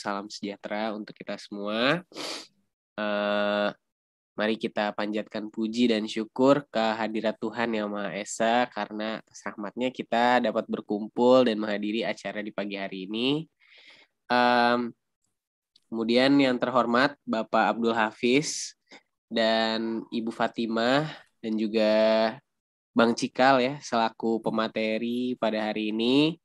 salam sejahtera untuk kita semua. Uh, mari kita panjatkan puji dan syukur ke hadirat Tuhan Yang Maha Esa karena rahmatnya kita dapat berkumpul dan menghadiri acara di pagi hari ini. Um, kemudian yang terhormat Bapak Abdul Hafiz dan Ibu Fatimah dan juga Bang Cikal ya selaku pemateri pada hari ini.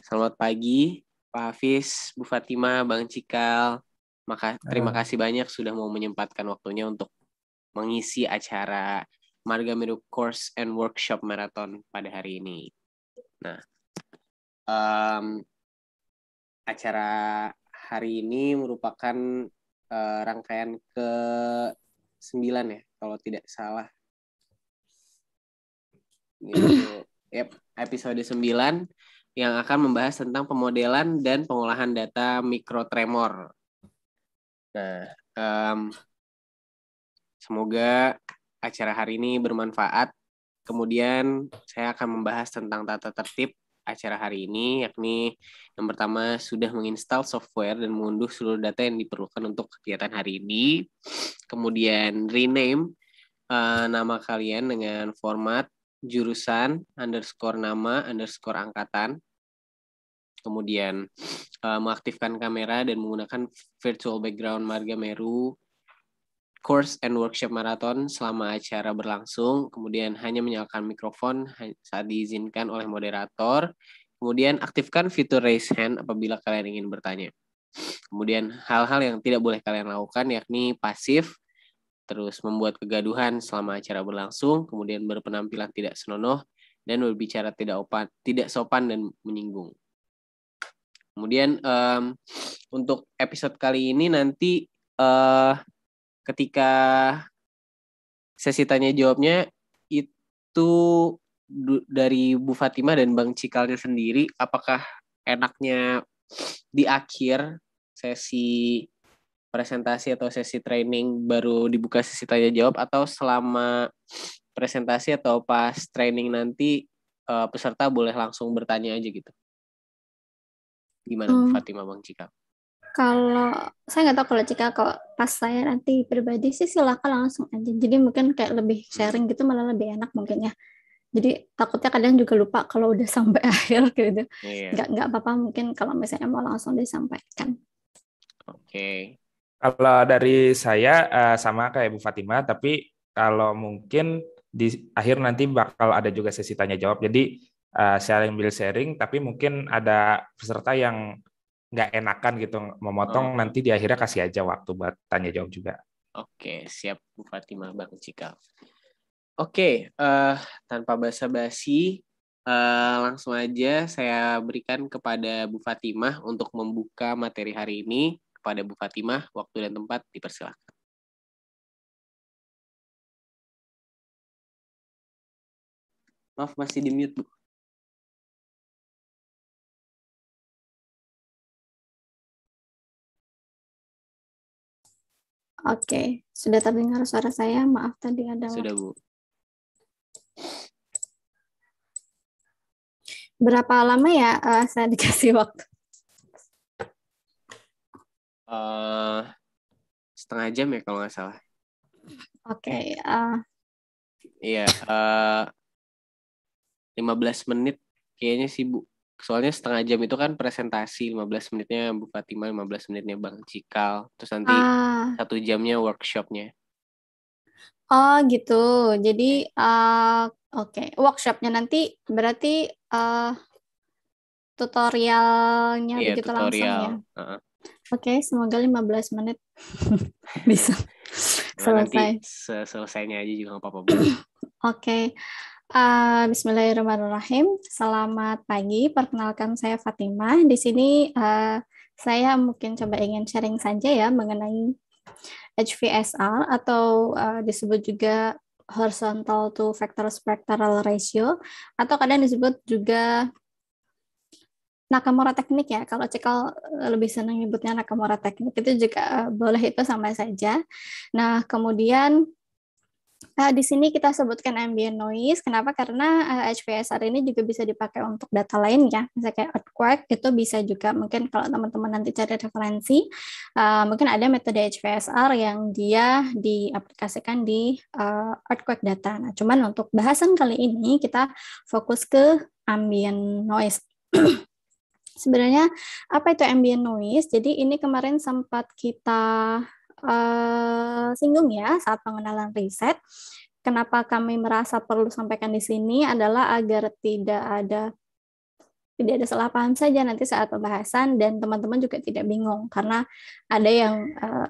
Selamat pagi. Pak Hafiz, Bu Fatima, Bang Cikal. Maka terima kasih banyak sudah mau menyempatkan waktunya untuk mengisi acara Marga Miru Course and Workshop Marathon pada hari ini. Nah, um, acara hari ini merupakan uh, rangkaian ke sembilan ya, kalau tidak salah. Gitu. Yep, episode 9 yang akan membahas tentang pemodelan dan pengolahan data mikro tremor. Nah, um, semoga acara hari ini bermanfaat. Kemudian saya akan membahas tentang tata tertib acara hari ini, yakni yang pertama sudah menginstal software dan mengunduh seluruh data yang diperlukan untuk kegiatan hari ini. Kemudian rename uh, nama kalian dengan format jurusan underscore nama underscore angkatan kemudian uh, mengaktifkan kamera dan menggunakan virtual background marga Meru, course and workshop marathon selama acara berlangsung, kemudian hanya menyalakan mikrofon saat diizinkan oleh moderator, kemudian aktifkan fitur raise hand apabila kalian ingin bertanya. Kemudian hal-hal yang tidak boleh kalian lakukan yakni pasif, terus membuat kegaduhan selama acara berlangsung, kemudian berpenampilan tidak senonoh, dan berbicara tidak opan, tidak sopan dan menyinggung. Kemudian um, untuk episode kali ini nanti uh, ketika sesi tanya jawabnya itu dari Bu Fatima dan Bang Cikalnya sendiri, apakah enaknya di akhir sesi presentasi atau sesi training baru dibuka sesi tanya jawab atau selama presentasi atau pas training nanti uh, peserta boleh langsung bertanya aja gitu? Gimana hmm. Fatima Bang Cika? Kalau saya nggak tahu kalau Cika kalau pas saya nanti pribadi sih silakan langsung aja. Jadi mungkin kayak lebih hmm. sharing gitu malah lebih enak mungkin ya. Jadi takutnya kadang juga lupa kalau udah sampai akhir gitu. Iya. Nggak nggak apa-apa mungkin kalau misalnya mau langsung disampaikan. Oke. Okay. Kalau dari saya eh, sama kayak Bu Fatima, tapi kalau mungkin di akhir nanti bakal ada juga sesi tanya jawab. Jadi uh, sharing bill sharing tapi mungkin ada peserta yang nggak enakan gitu memotong oh. nanti di akhirnya kasih aja waktu buat tanya jawab juga. Oke, siap Bu Fatimah Bang Cikal. Oke, uh, tanpa basa-basi uh, langsung aja saya berikan kepada Bu Fatimah untuk membuka materi hari ini kepada Bu Fatimah waktu dan tempat dipersilakan. Maaf masih di mute Bu. Oke, okay. sudah terdengar suara saya. Maaf tadi ada. Sudah, Bu. Berapa lama ya uh, saya dikasih waktu? Uh, setengah jam ya kalau nggak salah. Oke. Okay, uh... Eh, iya, uh, 15 menit kayaknya sih, Bu soalnya setengah jam itu kan presentasi 15 menitnya Bu Fatima 15 menitnya Bang Cikal terus nanti ah. satu jamnya workshopnya oh gitu jadi uh, oke okay. workshopnya nanti berarti uh, tutorialnya iya, begitu tutorial. langsung ya uh -huh. oke okay, semoga 15 menit bisa nah, selesai nanti selesainya aja juga nggak apa-apa oke okay. Uh, Bismillahirrahmanirrahim. Selamat pagi. Perkenalkan saya Fatimah. Di sini uh, saya mungkin coba ingin sharing saja ya mengenai HVSR atau uh, disebut juga horizontal to vector spectral ratio atau kadang disebut juga Nakamura teknik ya. Kalau Cikal eh, lebih senang nyebutnya Nakamura teknik itu juga eh, boleh itu sama saja. Nah, kemudian Nah, di sini kita sebutkan ambient noise. Kenapa? Karena uh, eh, HPSR ini juga bisa dipakai untuk data lain ya. Misalnya kayak earthquake itu bisa juga mungkin kalau teman-teman nanti cari referensi, uh, mungkin ada metode HVSR yang dia diaplikasikan di uh, earthquake data. Nah, cuman untuk bahasan kali ini kita fokus ke ambient noise. Sebenarnya apa itu ambient noise? Jadi ini kemarin sempat kita uh, singgung ya saat pengenalan riset. Kenapa kami merasa perlu sampaikan di sini adalah agar tidak ada tidak ada salah paham saja nanti saat pembahasan dan teman-teman juga tidak bingung karena ada yang uh,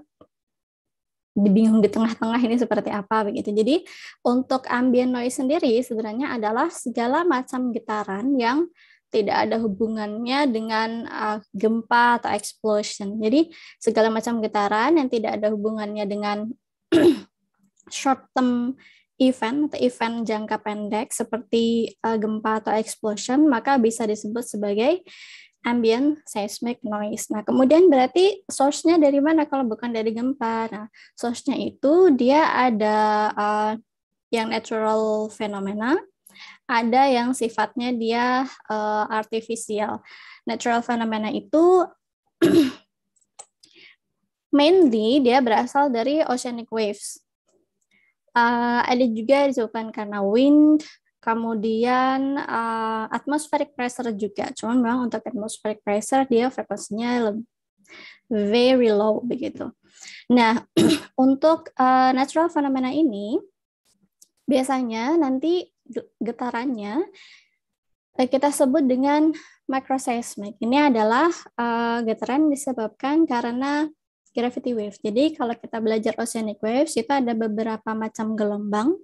dibingung di tengah-tengah ini seperti apa begitu. Jadi untuk ambient noise sendiri sebenarnya adalah segala macam getaran yang tidak ada hubungannya dengan uh, gempa atau explosion. Jadi segala macam getaran yang tidak ada hubungannya dengan short term event atau event jangka pendek seperti uh, gempa atau explosion maka bisa disebut sebagai ambient seismic noise. Nah, kemudian berarti source-nya dari mana kalau bukan dari gempa? Nah, source-nya itu dia ada uh, yang natural phenomena, ada yang sifatnya dia uh, artificial. Natural fenomena itu mainly dia berasal dari oceanic waves. Uh, ada juga disebabkan karena wind, kemudian uh, atmospheric pressure juga. Cuman memang untuk atmospheric pressure dia frekuensinya very low begitu. Nah, untuk uh, natural fenomena ini biasanya nanti getarannya eh, kita sebut dengan microseismic. Ini adalah uh, getaran disebabkan karena gravity wave. Jadi kalau kita belajar oceanic waves itu ada beberapa macam gelombang.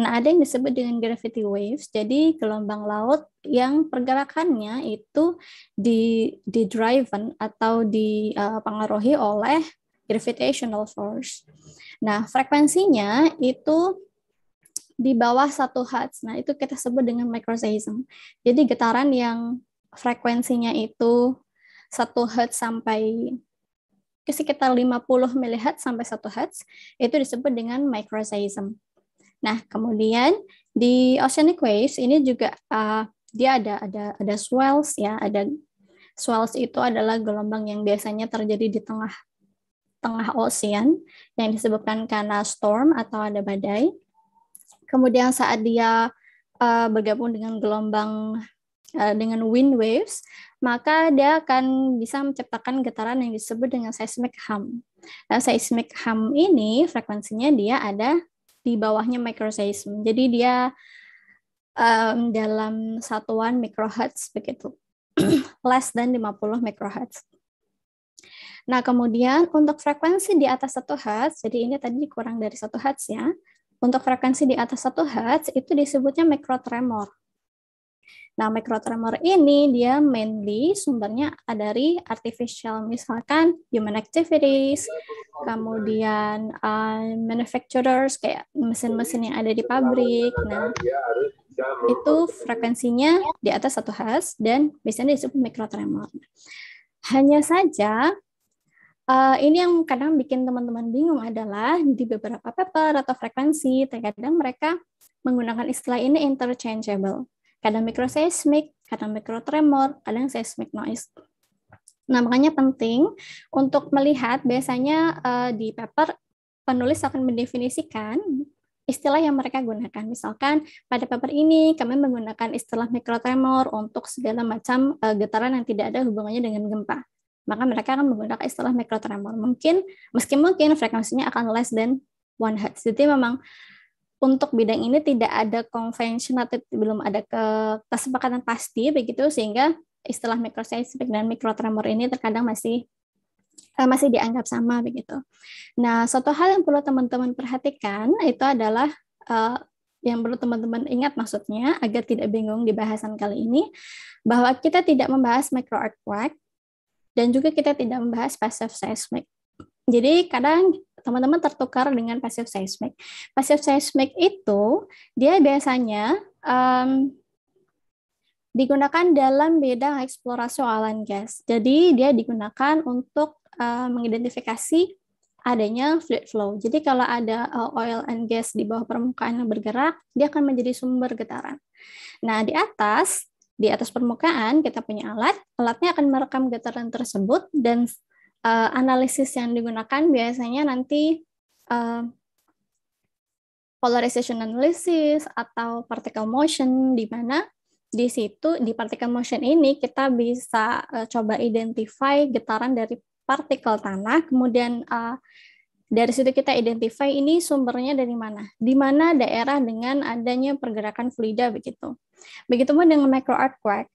Nah, ada yang disebut dengan gravity waves. Jadi gelombang laut yang pergerakannya itu di di driven eh, atau dipengaruhi oleh gravitational force. Nah, frekuensinya itu di bawah satu hertz, Nah, itu kita sebut dengan microseism. Jadi getaran yang frekuensinya itu satu hertz sampai ke sekitar 50 mHz sampai 1 Hz, itu disebut dengan microseism. Nah, kemudian di oceanic waves ini juga uh, dia ada ada ada swells ya, ada swells itu adalah gelombang yang biasanya terjadi di tengah tengah ocean yang disebabkan karena storm atau ada badai. Kemudian saat dia uh, bergabung dengan gelombang uh, dengan wind waves, maka dia akan bisa menciptakan getaran yang disebut dengan seismic hum. Nah, seismic hum ini frekuensinya dia ada di bawahnya microseism. Jadi dia um, dalam satuan microhertz begitu. Less than 50 microhertz. Nah, kemudian untuk frekuensi di atas 1 Hz, jadi ini tadi kurang dari 1 Hz ya. Untuk frekuensi di atas 1 Hz itu disebutnya mikrotremor. Nah, mikrotremor ini dia mainly sumbernya dari artificial, misalkan human activities, kemudian uh, manufacturers kayak mesin-mesin yang ada di pabrik. Nah, itu frekuensinya di atas 1 Hz dan biasanya disebut mikrotremor. Hanya saja Uh, ini yang kadang bikin teman-teman bingung adalah di beberapa paper atau frekuensi, terkadang mereka menggunakan istilah ini interchangeable. Kadang mikroseismik, kadang mikrotremor, kadang seismic noise. Nah, makanya penting untuk melihat biasanya uh, di paper penulis akan mendefinisikan istilah yang mereka gunakan. Misalkan pada paper ini kami menggunakan istilah mikrotremor untuk segala macam uh, getaran yang tidak ada hubungannya dengan gempa maka mereka akan menggunakan istilah mikrotremor. Mungkin meski mungkin frekuensinya akan less than 1 Hz. Jadi memang untuk bidang ini tidak ada konvensional, atau belum ada kesepakatan pasti begitu sehingga istilah mikroseismik dan mikrotremor ini terkadang masih eh, masih dianggap sama begitu. Nah, satu hal yang perlu teman-teman perhatikan itu adalah uh, yang perlu teman-teman ingat maksudnya agar tidak bingung di bahasan kali ini bahwa kita tidak membahas micro earthquake dan juga kita tidak membahas passive seismic. Jadi kadang teman-teman tertukar dengan passive seismic. Passive seismic itu dia biasanya um, digunakan dalam bidang eksplorasi oil gas. Jadi dia digunakan untuk uh, mengidentifikasi adanya fluid flow. Jadi kalau ada uh, oil and gas di bawah permukaan yang bergerak, dia akan menjadi sumber getaran. Nah, di atas di atas permukaan kita punya alat, alatnya akan merekam getaran tersebut dan uh, analisis yang digunakan biasanya nanti uh, polarization analysis atau particle motion di mana di situ di particle motion ini kita bisa uh, coba identify getaran dari partikel tanah kemudian uh, dari situ kita identify ini sumbernya dari mana, di mana daerah dengan adanya pergerakan fluida begitu. Begitupun dengan micro earthquake,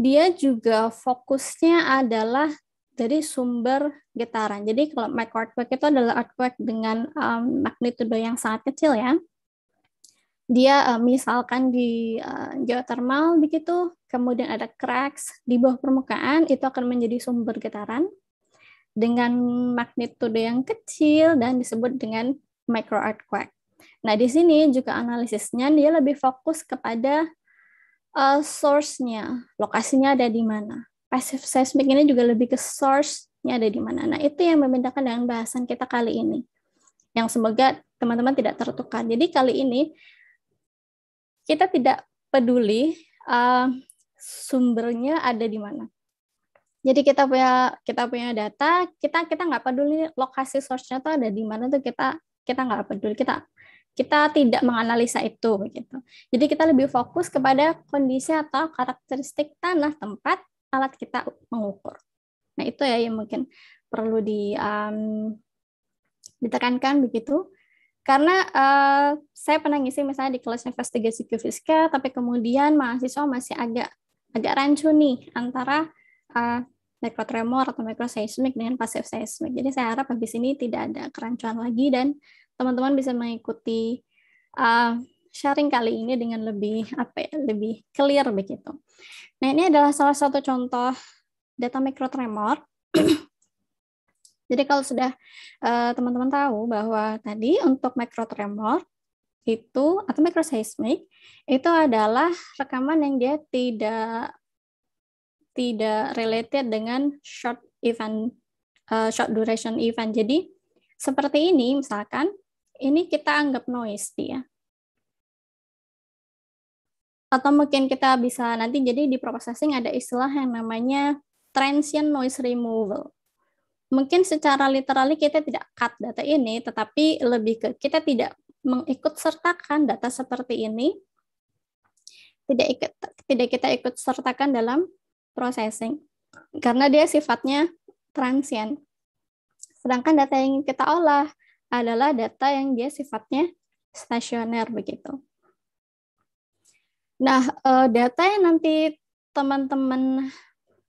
dia juga fokusnya adalah dari sumber getaran. Jadi kalau micro earthquake itu adalah earthquake dengan um, magnitudo yang sangat kecil ya. Dia uh, misalkan di uh, geothermal begitu, kemudian ada cracks di bawah permukaan, itu akan menjadi sumber getaran dengan magnitudo yang kecil dan disebut dengan micro earthquake. Nah, di sini juga analisisnya dia lebih fokus kepada uh, source-nya, lokasinya ada di mana. Passive seismic ini juga lebih ke source-nya ada di mana. Nah, itu yang membedakan dengan bahasan kita kali ini. Yang semoga teman-teman tidak tertukar. Jadi kali ini kita tidak peduli uh, sumbernya ada di mana. Jadi kita punya kita punya data, kita kita nggak peduli lokasi source-nya tuh ada di mana tuh kita kita nggak peduli kita kita tidak menganalisa itu gitu. Jadi kita lebih fokus kepada kondisi atau karakteristik tanah tempat alat kita mengukur. Nah itu ya yang mungkin perlu di um, ditekankan begitu karena uh, saya pernah ngisi misalnya di kelas investigasi geofisika tapi kemudian mahasiswa masih agak agak rancu nih antara uh, mikrotremor atau mikroseismik dengan pasif seismik. Jadi saya harap habis ini tidak ada kerancuan lagi dan teman-teman bisa mengikuti uh, sharing kali ini dengan lebih apa ya, lebih clear begitu. Nah, ini adalah salah satu contoh data mikrotremor. Jadi kalau sudah teman-teman uh, tahu bahwa tadi untuk mikrotremor itu atau mikroseismik itu adalah rekaman yang dia tidak tidak related dengan short event uh, short duration event. Jadi seperti ini misalkan ini kita anggap noise dia. Ya. Atau mungkin kita bisa nanti jadi di processing ada istilah yang namanya transient noise removal. Mungkin secara literally kita tidak cut data ini, tetapi lebih ke kita tidak mengikut sertakan data seperti ini tidak ikut, tidak kita ikut sertakan dalam processing karena dia sifatnya transient. Sedangkan data yang kita olah adalah data yang dia sifatnya stasioner begitu. Nah, eh, data yang nanti teman-teman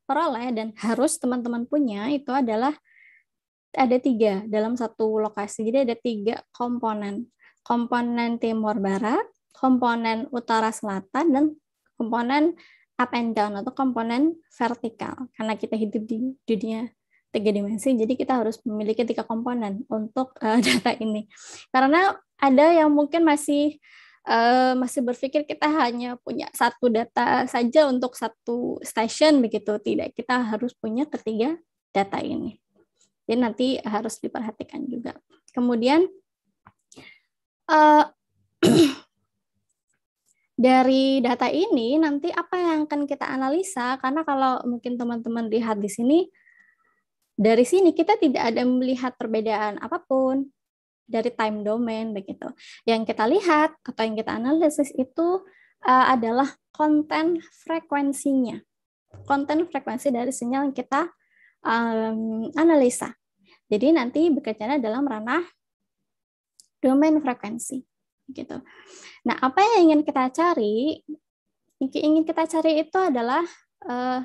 peroleh dan harus teman-teman punya itu adalah ada tiga dalam satu lokasi. Jadi ada tiga komponen. Komponen timur barat, komponen utara selatan, dan komponen up and down atau komponen vertikal. Karena kita hidup di dunia tiga dimensi, jadi kita harus memiliki tiga komponen untuk uh, data ini. Karena ada yang mungkin masih uh, masih berpikir kita hanya punya satu data saja untuk satu stasiun begitu, tidak kita harus punya ketiga data ini. Jadi nanti harus diperhatikan juga. Kemudian uh, dari data ini nanti apa yang akan kita analisa karena kalau mungkin teman-teman lihat di sini dari sini kita tidak ada melihat perbedaan apapun dari time domain begitu. Yang kita lihat atau yang kita analisis itu uh, adalah konten frekuensinya. Konten frekuensi dari sinyal yang kita um, analisa. Jadi nanti bekerjanya dalam ranah domain frekuensi gitu. Nah, apa yang ingin kita cari? Yang ingin kita cari itu adalah uh,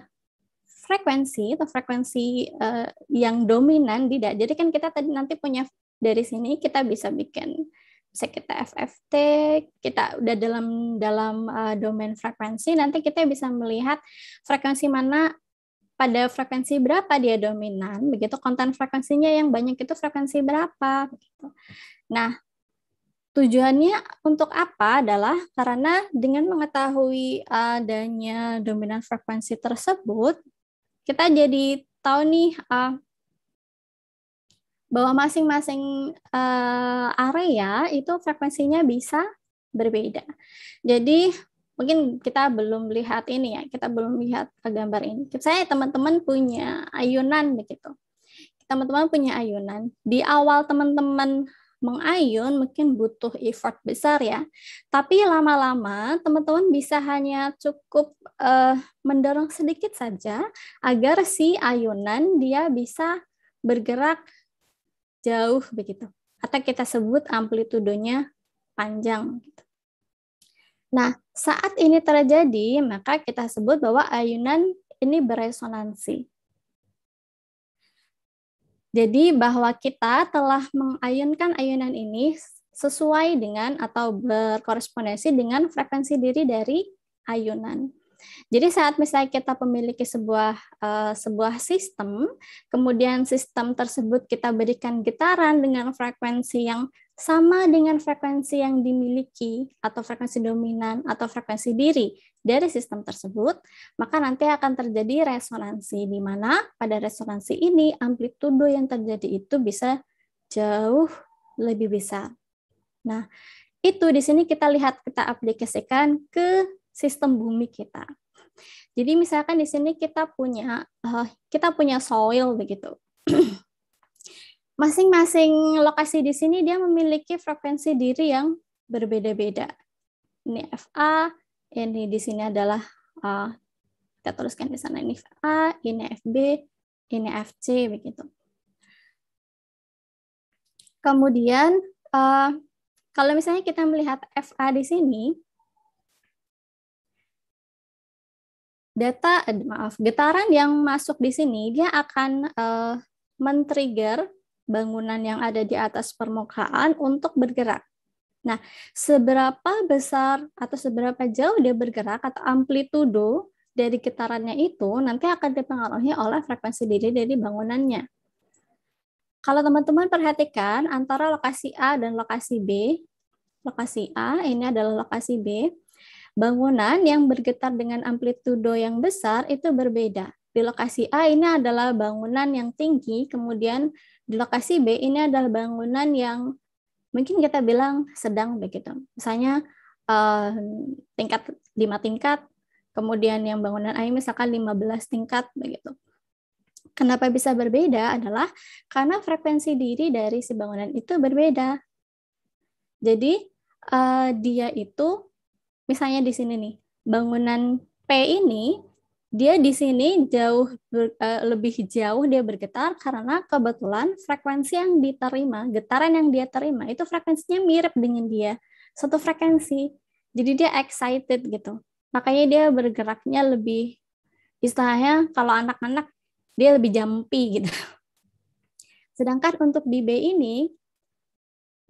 frekuensi atau frekuensi uh, yang dominan di jadi kan kita tadi nanti punya dari sini kita bisa bikin bisa kita FFT kita udah dalam dalam uh, domain frekuensi nanti kita bisa melihat frekuensi mana pada frekuensi berapa dia dominan begitu konten frekuensinya yang banyak itu frekuensi berapa begitu nah Tujuannya untuk apa adalah karena dengan mengetahui eh, adanya dominan frekuensi tersebut, kita jadi tahu nih uh, bahwa masing-masing uh, area itu frekuensinya bisa berbeda. Jadi mungkin kita belum lihat ini ya, kita belum lihat gambar ini. Saya teman-teman punya ayunan begitu. Teman-teman punya ayunan. Di awal teman-teman mengayun mungkin butuh effort besar ya. Tapi lama-lama teman-teman bisa hanya cukup uh, mendorong sedikit saja agar si ayunan dia bisa bergerak jauh begitu. Atau kita sebut amplitudonya panjang gitu. Nah, saat ini terjadi, maka kita sebut bahwa ayunan ini beresonansi. Jadi bahwa kita telah mengayunkan ayunan ini sesuai dengan atau berkorespondensi dengan frekuensi diri dari ayunan. Jadi saat misalnya kita memiliki sebuah uh, sebuah sistem, kemudian sistem tersebut kita berikan getaran dengan frekuensi yang sama dengan frekuensi yang dimiliki atau frekuensi dominan atau frekuensi diri dari sistem tersebut, maka nanti akan terjadi resonansi di mana pada resonansi ini amplitudo yang terjadi itu bisa jauh lebih besar. Nah, itu di sini kita lihat kita aplikasikan ke sistem bumi kita. Jadi misalkan di sini kita punya eh, kita punya soil begitu. Masing-masing lokasi di sini dia memiliki frekuensi diri yang berbeda-beda. Ini FA, ini di sini adalah uh, kita tuliskan di sana ini A, ini FB, ini FC begitu. Kemudian uh, kalau misalnya kita melihat FA di sini data eh, maaf getaran yang masuk di sini dia akan uh, men-trigger bangunan yang ada di atas permukaan untuk bergerak. Nah, seberapa besar atau seberapa jauh dia bergerak atau amplitudo dari getarannya itu nanti akan dipengaruhi oleh frekuensi diri dari bangunannya. Kalau teman-teman perhatikan antara lokasi A dan lokasi B, lokasi A ini adalah lokasi B, bangunan yang bergetar dengan amplitudo yang besar itu berbeda. Di lokasi A ini adalah bangunan yang tinggi, kemudian di lokasi B ini adalah bangunan yang mungkin kita bilang sedang begitu. Misalnya uh, tingkat lima tingkat, kemudian yang bangunan air misalkan 15 tingkat begitu. Kenapa bisa berbeda adalah karena frekuensi diri dari si bangunan itu berbeda. Jadi uh, dia itu misalnya di sini nih, bangunan P ini dia di sini jauh ber, uh, lebih jauh dia bergetar karena kebetulan frekuensi yang diterima, getaran yang dia terima itu frekuensinya mirip dengan dia, satu frekuensi. Jadi dia excited gitu. Makanya dia bergeraknya lebih istilahnya kalau anak-anak dia lebih jampi gitu. Sedangkan untuk di B ini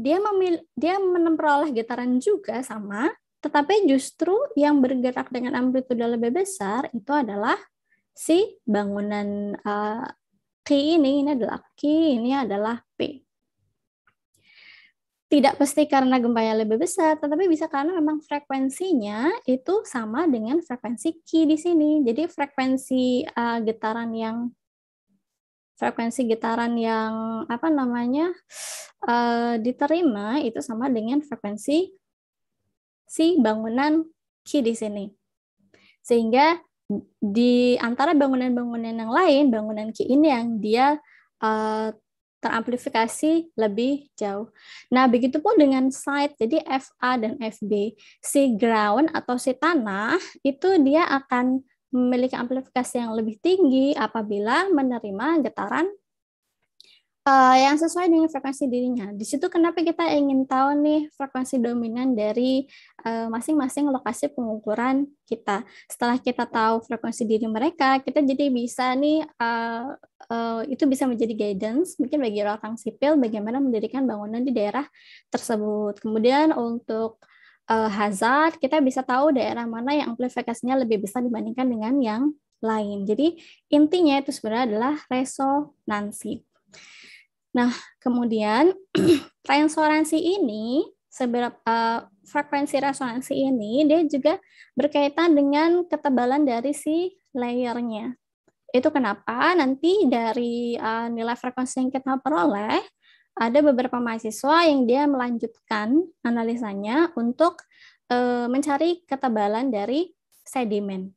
dia memil dia oleh getaran juga sama, tetapi justru yang bergerak dengan amplitude lebih besar itu adalah si bangunan uh, ini, ini adalah k ini adalah P. Tidak pasti karena gempa yang lebih besar, tetapi bisa karena memang frekuensinya itu sama dengan frekuensi k di sini. Jadi frekuensi uh, getaran yang frekuensi getaran yang apa namanya uh, diterima itu sama dengan frekuensi si bangunan Q di sini. Sehingga di antara bangunan-bangunan yang lain, bangunan Q ini yang dia uh, teramplifikasi lebih jauh. Nah, begitu pun dengan site, jadi FA dan FB. Si ground atau si tanah itu dia akan memiliki amplifikasi yang lebih tinggi apabila menerima getaran uh, yang sesuai dengan frekuensi dirinya. Di situ kenapa kita ingin tahu nih frekuensi dominan dari eh, masing-masing uh, lokasi pengukuran kita. Setelah kita tahu frekuensi diri mereka, kita jadi bisa nih uh, uh, itu bisa menjadi guidance mungkin bagi orang sipil bagaimana mendirikan bangunan di daerah tersebut. Kemudian untuk hazard kita bisa tahu daerah mana yang amplifikasinya lebih besar dibandingkan dengan yang lain. Jadi intinya itu sebenarnya adalah resonansi. Nah, kemudian resonansi ini seberapa uh, eh, frekuensi resonansi ini dia juga berkaitan dengan ketebalan dari si layernya. Itu kenapa nanti dari uh, nilai frekuensi yang kita peroleh ada beberapa mahasiswa yang dia melanjutkan analisanya untuk uh, mencari ketebalan dari sedimen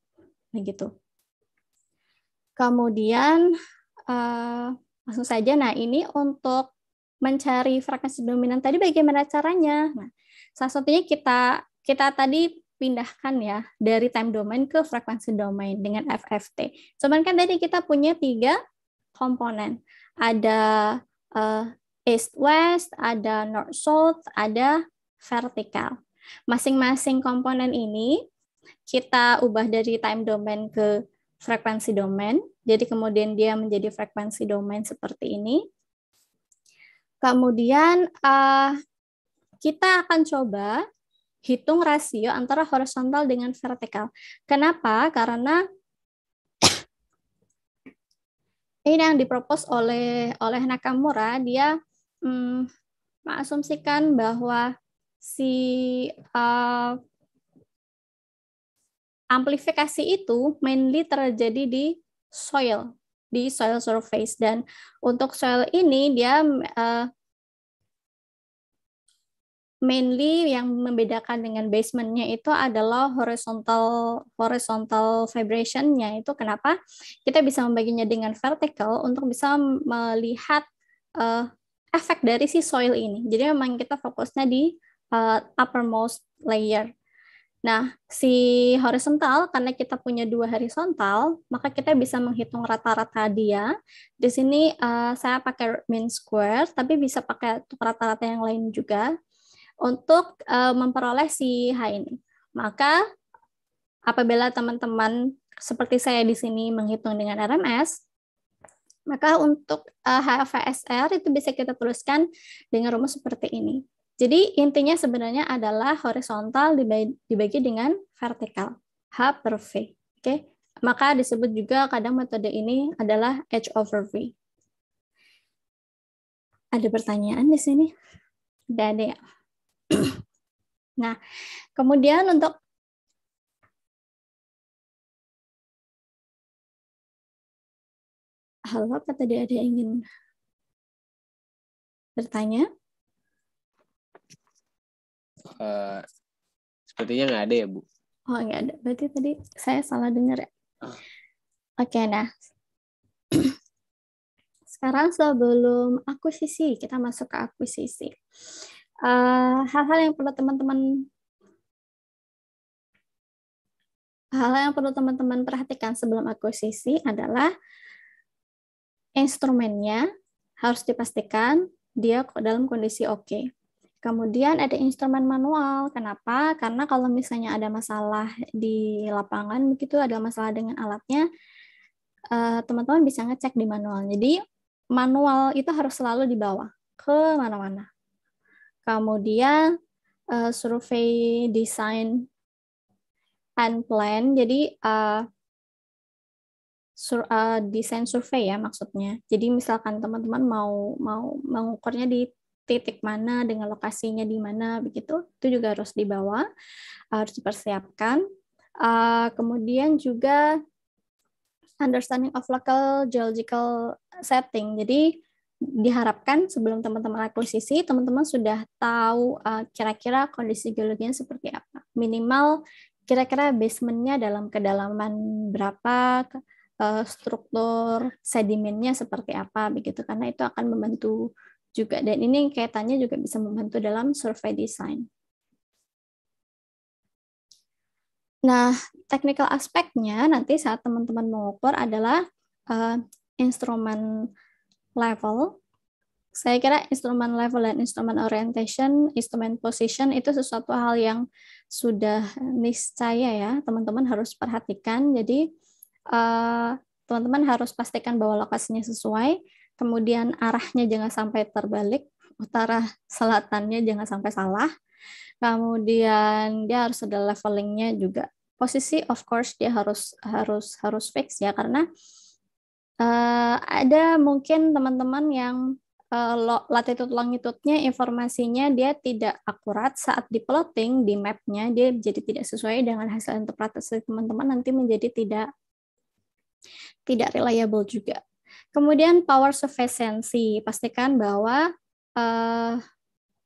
begitu. Kemudian uh, Langsung saja, nah ini untuk mencari frekuensi dominan tadi bagaimana caranya? Nah, salah satunya kita kita tadi pindahkan ya dari time domain ke frekuensi domain dengan FFT. Cuman kan tadi kita punya tiga komponen. Ada uh, east west, ada north south, ada vertikal. Masing-masing komponen ini kita ubah dari time domain ke frekuensi domain. Jadi kemudian dia menjadi frekuensi domain seperti ini. Kemudian uh, kita akan coba hitung rasio antara horizontal dengan vertikal. Kenapa? Karena ini yang dipropos oleh oleh Nakamura, dia hmm, mengasumsikan bahwa si uh, amplifikasi itu mainly terjadi di soil, di soil surface dan untuk soil ini dia uh, mainly yang membedakan dengan basementnya itu adalah horizontal horizontal vibrationnya itu kenapa kita bisa membaginya dengan vertical untuk bisa melihat uh, efek dari si soil ini jadi memang kita fokusnya di uh, uppermost layer Nah, si horizontal karena kita punya dua horizontal, maka kita bisa menghitung rata-rata dia. Di sini uh, saya pakai mean square, tapi bisa pakai rata-rata yang lain juga untuk uh, memperoleh si H ini. Maka apabila teman-teman seperti saya di sini menghitung dengan RMS, maka untuk uh, eh, HFSR itu bisa kita tuliskan dengan rumus seperti ini. Jadi intinya sebenarnya adalah horizontal dibagi, dibagi dengan vertikal, H per V. okay? maka disebut juga kadang metode ini adalah H over V. Ada pertanyaan di sini? Tidak ada ya? nah, kemudian untuk Halo, apa tadi ada yang ingin bertanya? Eh, sepertinya nggak ada ya bu oh nggak ada berarti tadi saya salah dengar ya ah. oke okay, nah sekarang sebelum akuisisi kita masuk ke akuisisi eh, hal-hal uh, yang perlu teman-teman hal-hal yang perlu teman-teman perhatikan sebelum akuisisi adalah instrumennya harus dipastikan dia dalam kondisi oke. Okay. Kemudian ada instrumen manual. Kenapa? Karena kalau misalnya ada masalah di lapangan begitu, ada masalah dengan alatnya, eh, teman-teman bisa ngecek di manual. Jadi manual itu harus selalu dibawa ke mana-mana. Kemudian eh, survei desain and plan. Jadi eh, sur, uh, desain survei ya maksudnya. Jadi misalkan teman-teman mau mau mengukurnya di titik mana dengan lokasinya di mana begitu itu juga harus dibawa harus dipersiapkan eh, kemudian juga understanding of local geological setting jadi diharapkan sebelum teman-teman akuisisi, teman-teman sudah tahu eh, kira-kira uh, kira -kira kondisi geologinya seperti apa. Minimal kira-kira basementnya dalam kedalaman berapa, eh, struktur sedimennya seperti apa, begitu. Karena itu akan membantu juga dan ini kaitannya juga bisa membantu dalam survei desain. Nah, technical aspeknya nanti saat teman-teman mengukur adalah uh, instrumen level. Saya kira instrumen level dan instrumen orientation, instrumen position itu sesuatu hal yang sudah niscaya ya, teman-teman harus perhatikan. Jadi eh, teman-teman harus pastikan bahwa lokasinya sesuai, kemudian arahnya jangan sampai terbalik, utara selatannya jangan sampai salah. Kemudian dia harus ada levelingnya juga. Posisi of course dia harus harus harus fix ya karena uh, ada mungkin teman-teman yang uh, latitude longitude-nya informasinya dia tidak akurat saat di plotting di mapnya dia jadi tidak sesuai dengan hasil interpretasi teman-teman nanti menjadi tidak tidak reliable juga. Kemudian power sufficiency, pastikan bahwa uh,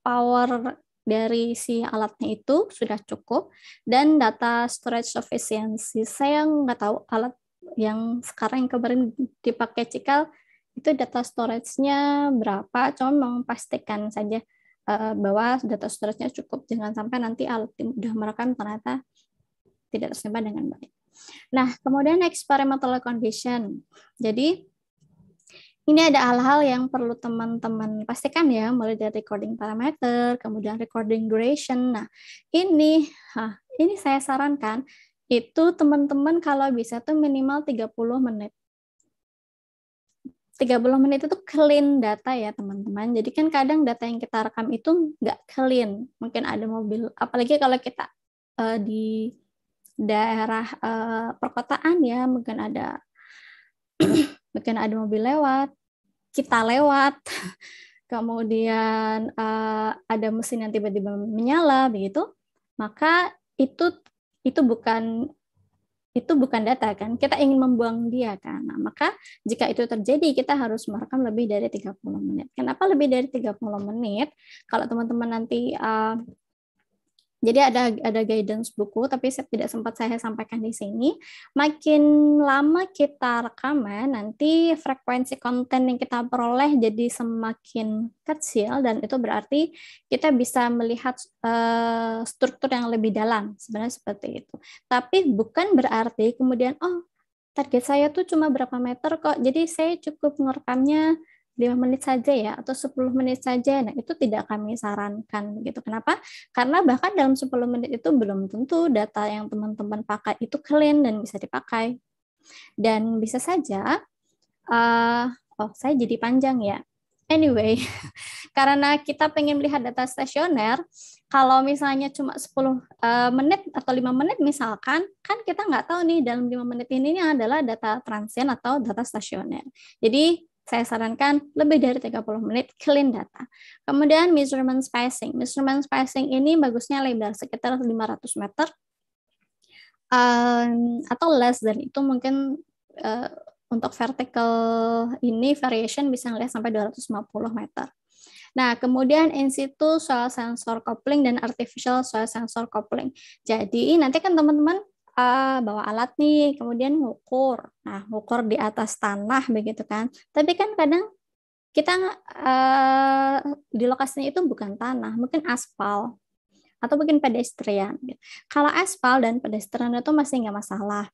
power dari si alatnya itu sudah cukup dan data storage sufficiency. Saya nggak tahu alat yang sekarang yang kemarin dipakai Cikal itu data storage-nya berapa, cuma memastikan saja uh, bahwa data storage-nya cukup. Jangan sampai nanti alat yang sudah merekam ternyata tidak tersimpan dengan baik. Nah, kemudian experimental condition. Jadi, ini ada hal-hal yang perlu teman-teman pastikan ya, mulai dari recording parameter, kemudian recording duration. Nah, ini hah, ini saya sarankan itu teman-teman kalau bisa tuh minimal 30 menit. 30 menit itu clean data ya teman-teman. Jadi kan kadang data yang kita rekam itu nggak clean. Mungkin ada mobil, apalagi kalau kita uh, di daerah uh, perkotaan ya, mungkin ada Bahkan ada mobil lewat, kita lewat, kemudian uh, ada mesin yang tiba-tiba menyala begitu, maka itu itu bukan itu bukan data kan kita ingin membuang dia kan nah, maka jika itu terjadi kita harus merekam lebih dari 30 menit kenapa lebih dari 30 menit kalau teman-teman nanti uh, jadi ada ada guidance buku, tapi saya tidak sempat saya sampaikan di sini. Makin lama kita rekaman, nanti frekuensi konten yang kita peroleh jadi semakin kecil dan itu berarti kita bisa melihat uh, struktur yang lebih dalam sebenarnya seperti itu. Tapi bukan berarti kemudian oh target saya tuh cuma berapa meter kok, jadi saya cukup merekamnya 5 menit saja ya atau 10 menit saja. Nah, itu tidak kami sarankan gitu. Kenapa? Karena bahkan dalam 10 menit itu belum tentu data yang teman-teman pakai itu clean dan bisa dipakai. Dan bisa saja uh, oh, saya jadi panjang ya. Anyway, karena kita pengen melihat data stasioner, kalau misalnya cuma 10 eh, menit atau 5 menit misalkan, kan kita nggak tahu nih dalam 5 menit ini adalah data transient atau data stasioner. Jadi saya sarankan lebih dari 30 menit clean data. Kemudian measurement spacing. Measurement spacing ini bagusnya lebar sekitar 500 meter um, atau less dan itu mungkin uh, untuk vertical ini variation bisa ngelihat sampai 250 meter. Nah, kemudian in situ soal sensor coupling dan artificial soal sensor coupling. Jadi, nanti kan teman-teman uh, bawa alat nih, kemudian ngukur. Nah, ngukur di atas tanah begitu kan. Tapi kan kadang kita uh, di lokasinya itu bukan tanah, mungkin aspal atau mungkin pedestrian. Gitu. Kalau aspal dan pedestrian itu masih nggak masalah.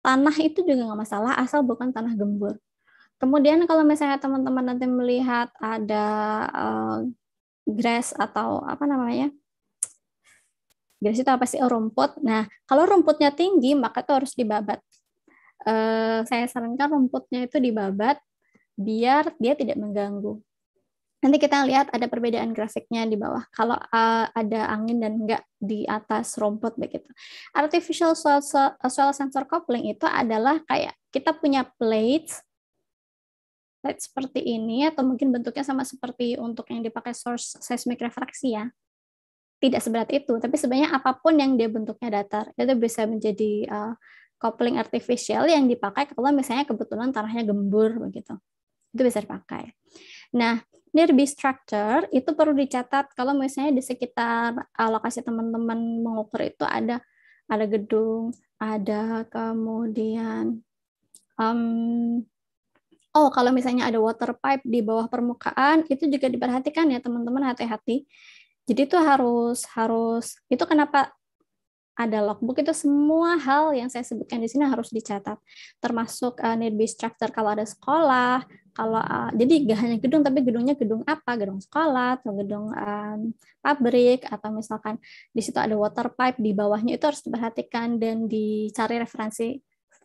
Tanah itu juga nggak masalah asal bukan tanah gembur. Kemudian kalau misalnya teman-teman nanti melihat ada uh, grass atau apa namanya Grass itu apa sih? Oh, rumput. Nah, kalau rumputnya tinggi, maka itu harus dibabat. Eh, saya sarankan rumputnya itu dibabat biar dia tidak mengganggu. Nanti kita lihat ada perbedaan grafiknya di bawah. Kalau uh, ada angin dan enggak di atas rumput begitu. Artificial soil, soil sensor coupling itu adalah kayak kita punya plate plate seperti ini atau mungkin bentuknya sama seperti untuk yang dipakai source seismik refraksi ya tidak seberat itu, tapi sebenarnya apapun yang dia bentuknya datar itu bisa menjadi uh, coupling artificial yang dipakai kalau misalnya kebetulan tanahnya gembur begitu. Itu bisa dipakai. Nah, nearby structure itu perlu dicatat kalau misalnya di sekitar eh, lokasi teman-teman mengukur itu ada ada gedung, ada kemudian um, oh kalau misalnya ada water pipe di bawah permukaan itu juga diperhatikan ya teman-teman hati-hati jadi itu harus harus itu kenapa ada logbook itu semua hal yang saya sebutkan di sini harus dicatat termasuk uh, need based structure kalau ada sekolah kalau uh, jadi gak hanya gedung tapi gedungnya gedung apa gedung sekolah atau gedung um, pabrik atau misalkan di situ ada water pipe di bawahnya itu harus diperhatikan dan dicari referensi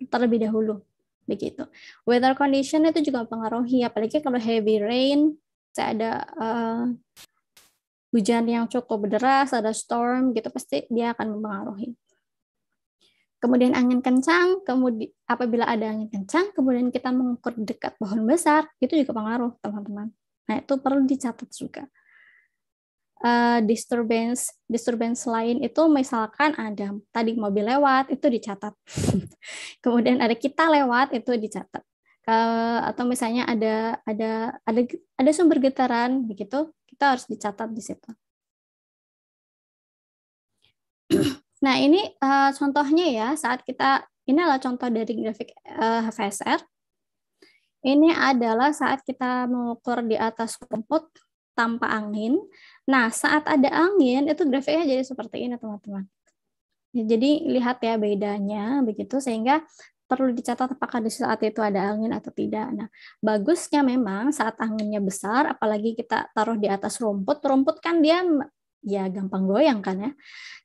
terlebih dahulu begitu weather condition itu juga mempengaruhi apalagi kalau heavy rain saya ada uh, hujan yang cukup deras, ada storm gitu pasti dia akan mempengaruhi. Kemudian angin kencang, kemudian apabila ada angin kencang, kemudian kita mengukur dekat pohon besar, itu juga pengaruh, teman-teman. Nah, itu perlu dicatat juga. Uh, disturbance disturbance lain itu misalkan ada tadi mobil lewat itu dicatat kemudian ada kita lewat itu dicatat uh, atau misalnya ada ada ada ada sumber getaran begitu itu harus dicatat di situ. Nah, ini eh, contohnya ya, saat kita, ini adalah contoh dari grafik uh, eh, HVSR. Ini adalah saat kita mengukur di atas rumput tanpa angin. Nah, saat ada angin, itu grafiknya jadi seperti ini, teman-teman. jadi, lihat ya bedanya, begitu, sehingga perlu dicatat apakah di saat itu ada angin atau tidak. Nah, bagusnya memang saat anginnya besar, apalagi kita taruh di atas rumput, rumput kan dia ya gampang goyang kan ya.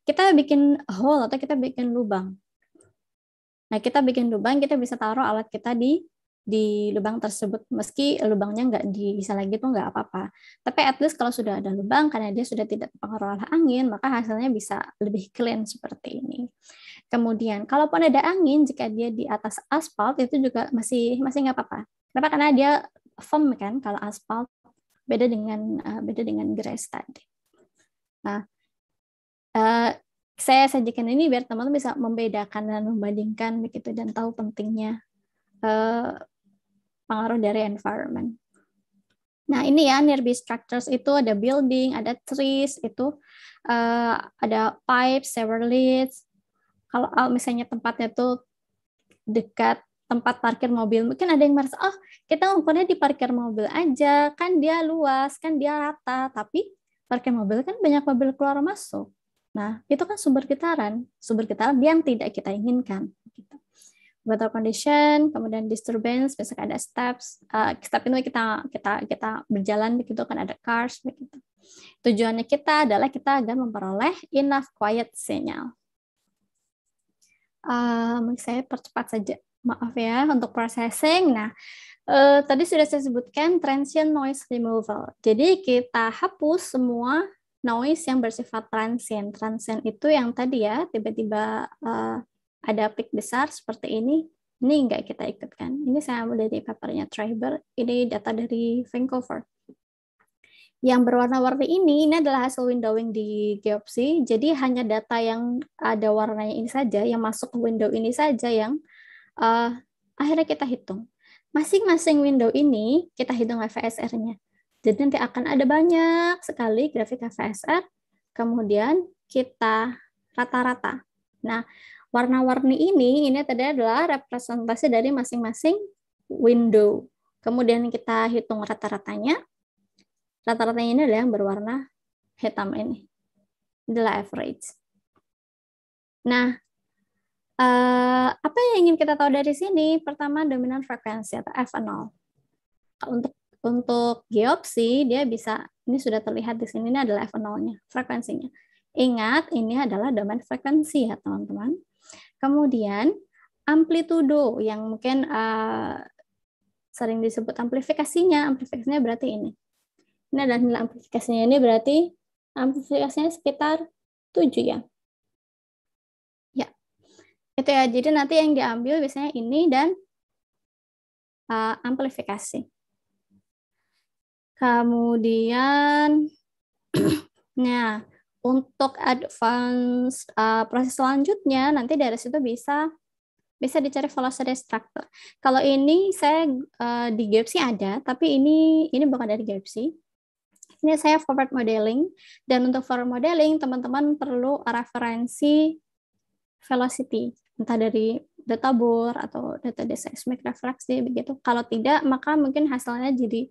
Kita bikin hole atau kita bikin lubang. Nah, kita bikin lubang, kita bisa taruh alat kita di di lubang tersebut meski lubangnya nggak bisa lagi tuh nggak apa-apa tapi at least kalau sudah ada lubang karena dia sudah tidak terpengaruh oleh angin maka hasilnya bisa lebih clean seperti ini Kemudian, kalaupun ada angin, jika dia di atas aspal itu juga masih masih nggak apa-apa. Kenapa? Karena dia firm kan kalau aspal beda dengan uh, beda dengan grass tadi. Nah, uh, saya sajikan ini biar teman-teman bisa membedakan dan membandingkan begitu dan tahu pentingnya uh, pengaruh dari environment. Nah, ini ya nearby structures itu ada building, ada trees, itu uh, ada pipes, sewer leads, kalau oh, misalnya tempatnya tuh dekat tempat parkir mobil mungkin ada yang merasa oh kita ngumpulnya di parkir mobil aja kan dia luas kan dia rata tapi parkir mobil kan banyak mobil keluar masuk nah itu kan sumber getaran sumber getaran yang tidak kita inginkan weather gitu. condition kemudian disturbance misalkan ada steps uh, step itu kita kita kita berjalan begitu kan ada cars begitu tujuannya kita adalah kita agar memperoleh enough quiet signal uh, saya percepat saja maaf ya untuk processing nah uh, tadi sudah saya sebutkan transient noise removal jadi kita hapus semua noise yang bersifat transient. Transient itu yang tadi ya, tiba-tiba uh, ada peak besar seperti ini, ini nggak kita ikutkan. Ini saya ambil dari papernya Triber, ini data dari Vancouver. Yang berwarna-warni ini, ini adalah hasil windowing di Geopsi. Jadi hanya data yang ada warnanya ini saja, yang masuk ke window ini saja yang uh, akhirnya kita hitung. Masing-masing window ini kita hitung HVSR-nya. Jadi nanti akan ada banyak sekali grafik HVSR, kemudian kita rata-rata. Nah, warna-warni ini, ini tadi adalah representasi dari masing-masing window. Kemudian kita hitung rata-ratanya, rata rata ini adalah yang berwarna hitam ini. Adalah average. Nah, eh, apa yang ingin kita tahu dari sini? Pertama, dominan frekuensi atau F0. Untuk untuk geopsi, dia bisa, ini sudah terlihat di sini, ini adalah F0-nya, frekuensinya. Ingat, ini adalah domain frekuensi ya, teman-teman. Kemudian, amplitudo yang mungkin uh, sering disebut amplifikasinya. Amplifikasinya berarti ini. Ini adalah nilai amplifikasinya. Ini berarti amplifikasinya sekitar 7 ya. Ya, itu ya. Jadi nanti yang diambil biasanya ini dan uh, amplifikasi. Kemudian, nah untuk advance uh, proses selanjutnya nanti dari situ bisa bisa dicari velocity structure. Kalau ini saya uh, di Gapsi ada, tapi ini ini bukan dari Gapsi ini saya forward modeling dan untuk forward modeling teman-teman perlu referensi velocity entah dari data bor atau data seismic refleksi begitu. Kalau tidak maka mungkin hasilnya jadi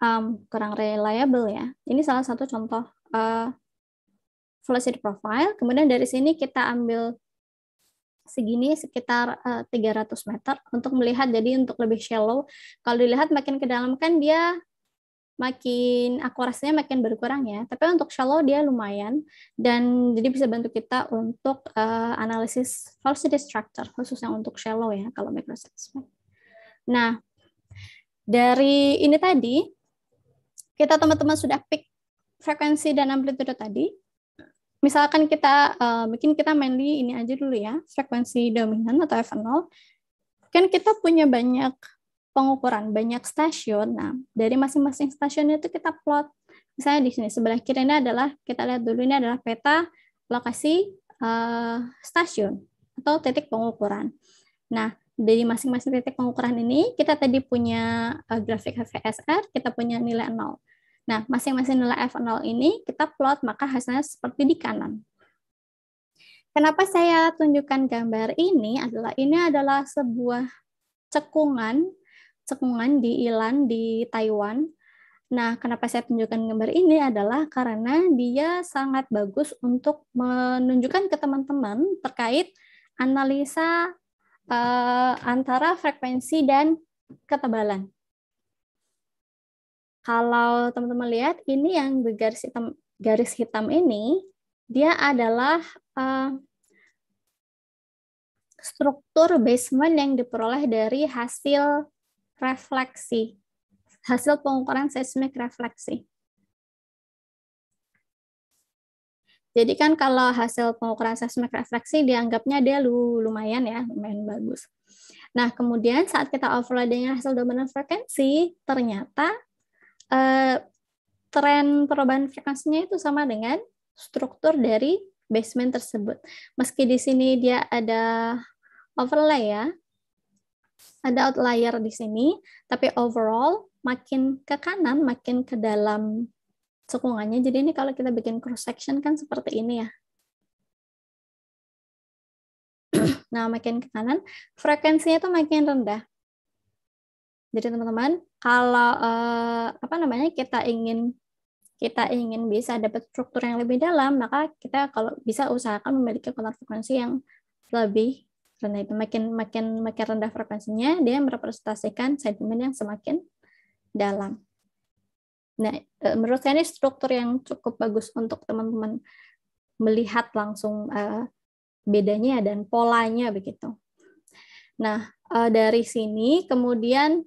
um, kurang reliable ya. Ini salah satu contoh uh, velocity profile. Kemudian dari sini kita ambil segini sekitar uh, 300 meter untuk melihat jadi untuk lebih shallow. Kalau dilihat makin ke dalam kan dia makin akurasinya makin berkurang ya. Tapi untuk shallow dia lumayan dan jadi bisa bantu kita untuk uh, analisis falsity structure khususnya untuk shallow ya kalau microsegment. Nah, dari ini tadi kita teman-teman sudah pick frekuensi dan amplitude tadi. Misalkan kita uh, bikin kita mainly ini aja dulu ya, frekuensi dominan atau F0. Kan kita punya banyak pengukuran banyak stasiun. Nah, dari masing-masing stasiun itu kita plot. Misalnya di sini sebelah kiri ini adalah kita lihat dulu ini adalah peta lokasi uh, stasiun atau titik pengukuran. Nah, dari masing-masing titik pengukuran ini kita tadi punya uh, grafik HVSR, kita punya nilai 0. Nah, masing-masing nilai F0 ini kita plot, maka hasilnya seperti di kanan. Kenapa saya tunjukkan gambar ini adalah ini adalah sebuah cekungan cekungan di Ilan di Taiwan. Nah, kenapa saya tunjukkan gambar ini adalah karena dia sangat bagus untuk menunjukkan ke teman-teman terkait analisa eh, antara frekuensi dan ketebalan. Kalau teman-teman lihat, ini yang garis hitam, garis hitam ini, dia adalah eh, struktur basement yang diperoleh dari hasil refleksi. Hasil pengukuran seismik refleksi. Jadi kan kalau hasil pengukuran seismik refleksi dianggapnya dia lumayan ya, lumayan bagus. Nah, kemudian saat kita overloading dengan hasil dominan frekuensi, ternyata eh, tren perubahan frekuensinya itu sama dengan struktur dari basement tersebut. Meski di sini dia ada overlay ya, ada outlier di sini, tapi overall makin ke kanan, makin ke dalam cekungannya. Jadi ini kalau kita bikin cross section kan seperti ini ya. nah, makin ke kanan, frekuensinya itu makin rendah. Jadi teman-teman, kalau eh, apa namanya kita ingin kita ingin bisa dapat struktur yang lebih dalam, maka kita kalau bisa usahakan memiliki kontak frekuensi yang lebih rendah itu makin makin makin rendah frekuensinya dia merepresentasikan sedimen yang semakin dalam. Nah, e, menurut saya ini struktur yang cukup bagus untuk teman-teman melihat langsung e, bedanya dan polanya begitu. Nah, e, dari sini kemudian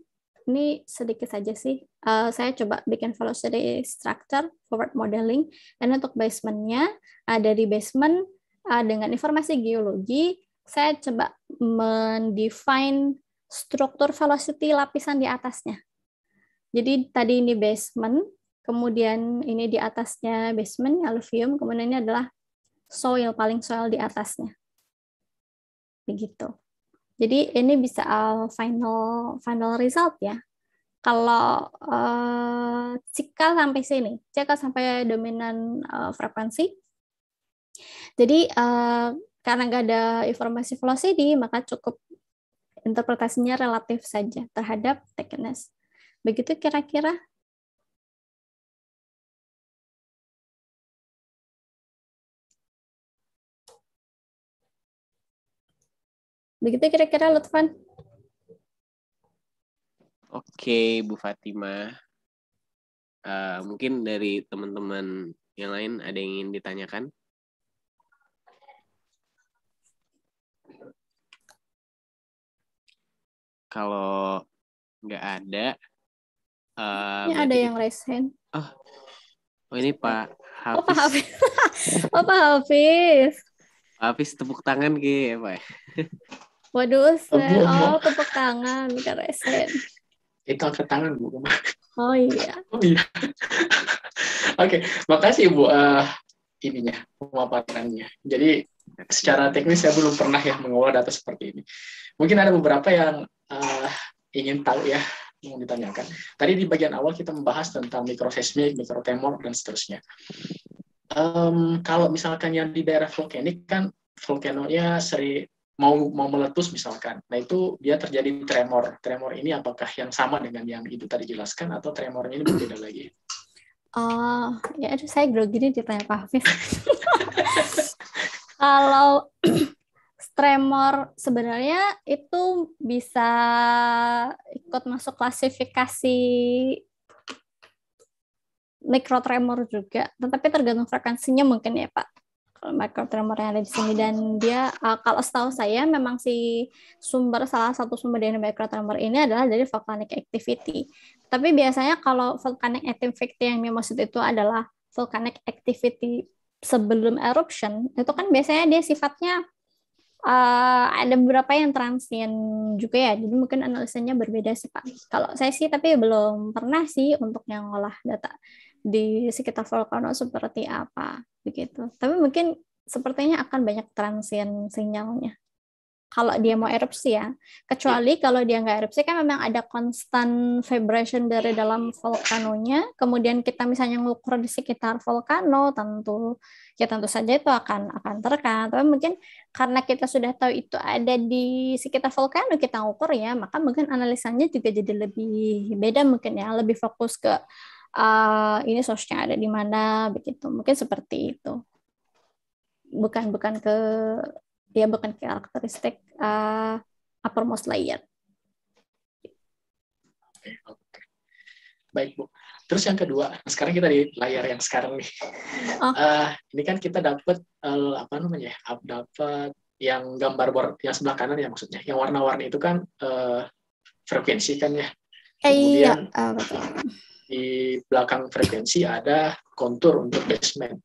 ini sedikit saja sih uh, saya coba bikin velocity structure forward modeling dan untuk basementnya ada di basement uh, dengan informasi geologi saya coba mendefine struktur velocity lapisan di atasnya. Jadi tadi ini basement, kemudian ini di atasnya basement, alluvium, kemudian ini adalah soil, paling soil di atasnya. Begitu. Jadi ini bisa final final result ya. Kalau uh, cikal sampai sini, cikal sampai dominan uh, frekuensi. Jadi uh, karena nggak ada informasi velocity, maka cukup interpretasinya relatif saja terhadap thickness. Begitu kira-kira Begitu kira-kira Lutfan. Oke, Bu Fatima. Uh, mungkin dari teman-teman yang lain ada yang ingin ditanyakan? Kalau nggak ada, uh, ini ada yang raise hand. Oh, oh ini Pak Hafiz. Oh Pak Hafiz, oh, Pak Hafiz. Hafiz oh, tepuk tangan ki, ya, Pak. Waduh, saya oh tepuk tangan bukan raise hand. Itu angkat tangan bu. Oh iya. Oh iya. Oke, okay. makasih Bu uh, ininya pemaparannya. Jadi secara teknis saya belum pernah ya mengolah data seperti ini. Mungkin ada beberapa yang uh, ingin tahu ya mau ditanyakan. Tadi di bagian awal kita membahas tentang mikroseismik, mikrotremor, dan seterusnya. Um, kalau misalkan yang di daerah vulkanik kan vulkanonya seri mau mau meletus misalkan, nah itu dia terjadi tremor. Tremor ini apakah yang sama dengan yang itu tadi jelaskan atau tremornya ini berbeda lagi? Oh, ya aduh saya grogi nih ditanya Pak Hafiz. kalau tremor sebenarnya itu bisa ikut masuk klasifikasi mikrotremor juga, tetapi tergantung frekuensinya mungkin ya Pak. Kalau mikrotremor yang ada di sini dan dia eh, kalau setahu saya memang si sumber salah satu sumber dari mikrotremor ini adalah dari volcanic activity. Tapi biasanya kalau volcanic activity yang dimaksud itu adalah volcanic activity sebelum eruption, itu kan biasanya dia sifatnya uh, ada beberapa yang transient juga ya jadi mungkin analisanya berbeda sih pak kalau saya sih tapi belum pernah sih untuk yang ngolah data di sekitar volcano seperti apa begitu tapi mungkin sepertinya akan banyak transient sinyalnya kalau dia mau iya. erupsi ya. Iya. Kecuali kalau dia nggak erupsi kan memang ada constant vibration dari dalam vulkanonya. Kemudian kita misalnya ngukur di sekitar vulkano, tentu ya tentu saja itu akan akan terekam. Tapi mungkin karena kita sudah tahu itu ada di sekitar vulkano kita ngukur ya, maka mungkin analisanya juga jadi lebih beda mungkin ya, lebih fokus ke uh, ini sosnya ada di mana begitu. Mungkin seperti itu bukan bukan ke dia bukan karakteristik uh, eh, uppermost layer. Baik Bu. Terus yang kedua, sekarang kita di layar yang sekarang nih. Oh. Uh, ini kan kita dapat uh, eh, apa namanya? Ya, dapat yang gambar bor yang sebelah kanan ya maksudnya. Yang warna-warni itu kan uh, frekuensi kan ya. Iya. Kemudian, iya. Uh, di belakang frekuensi ada kontur untuk basement.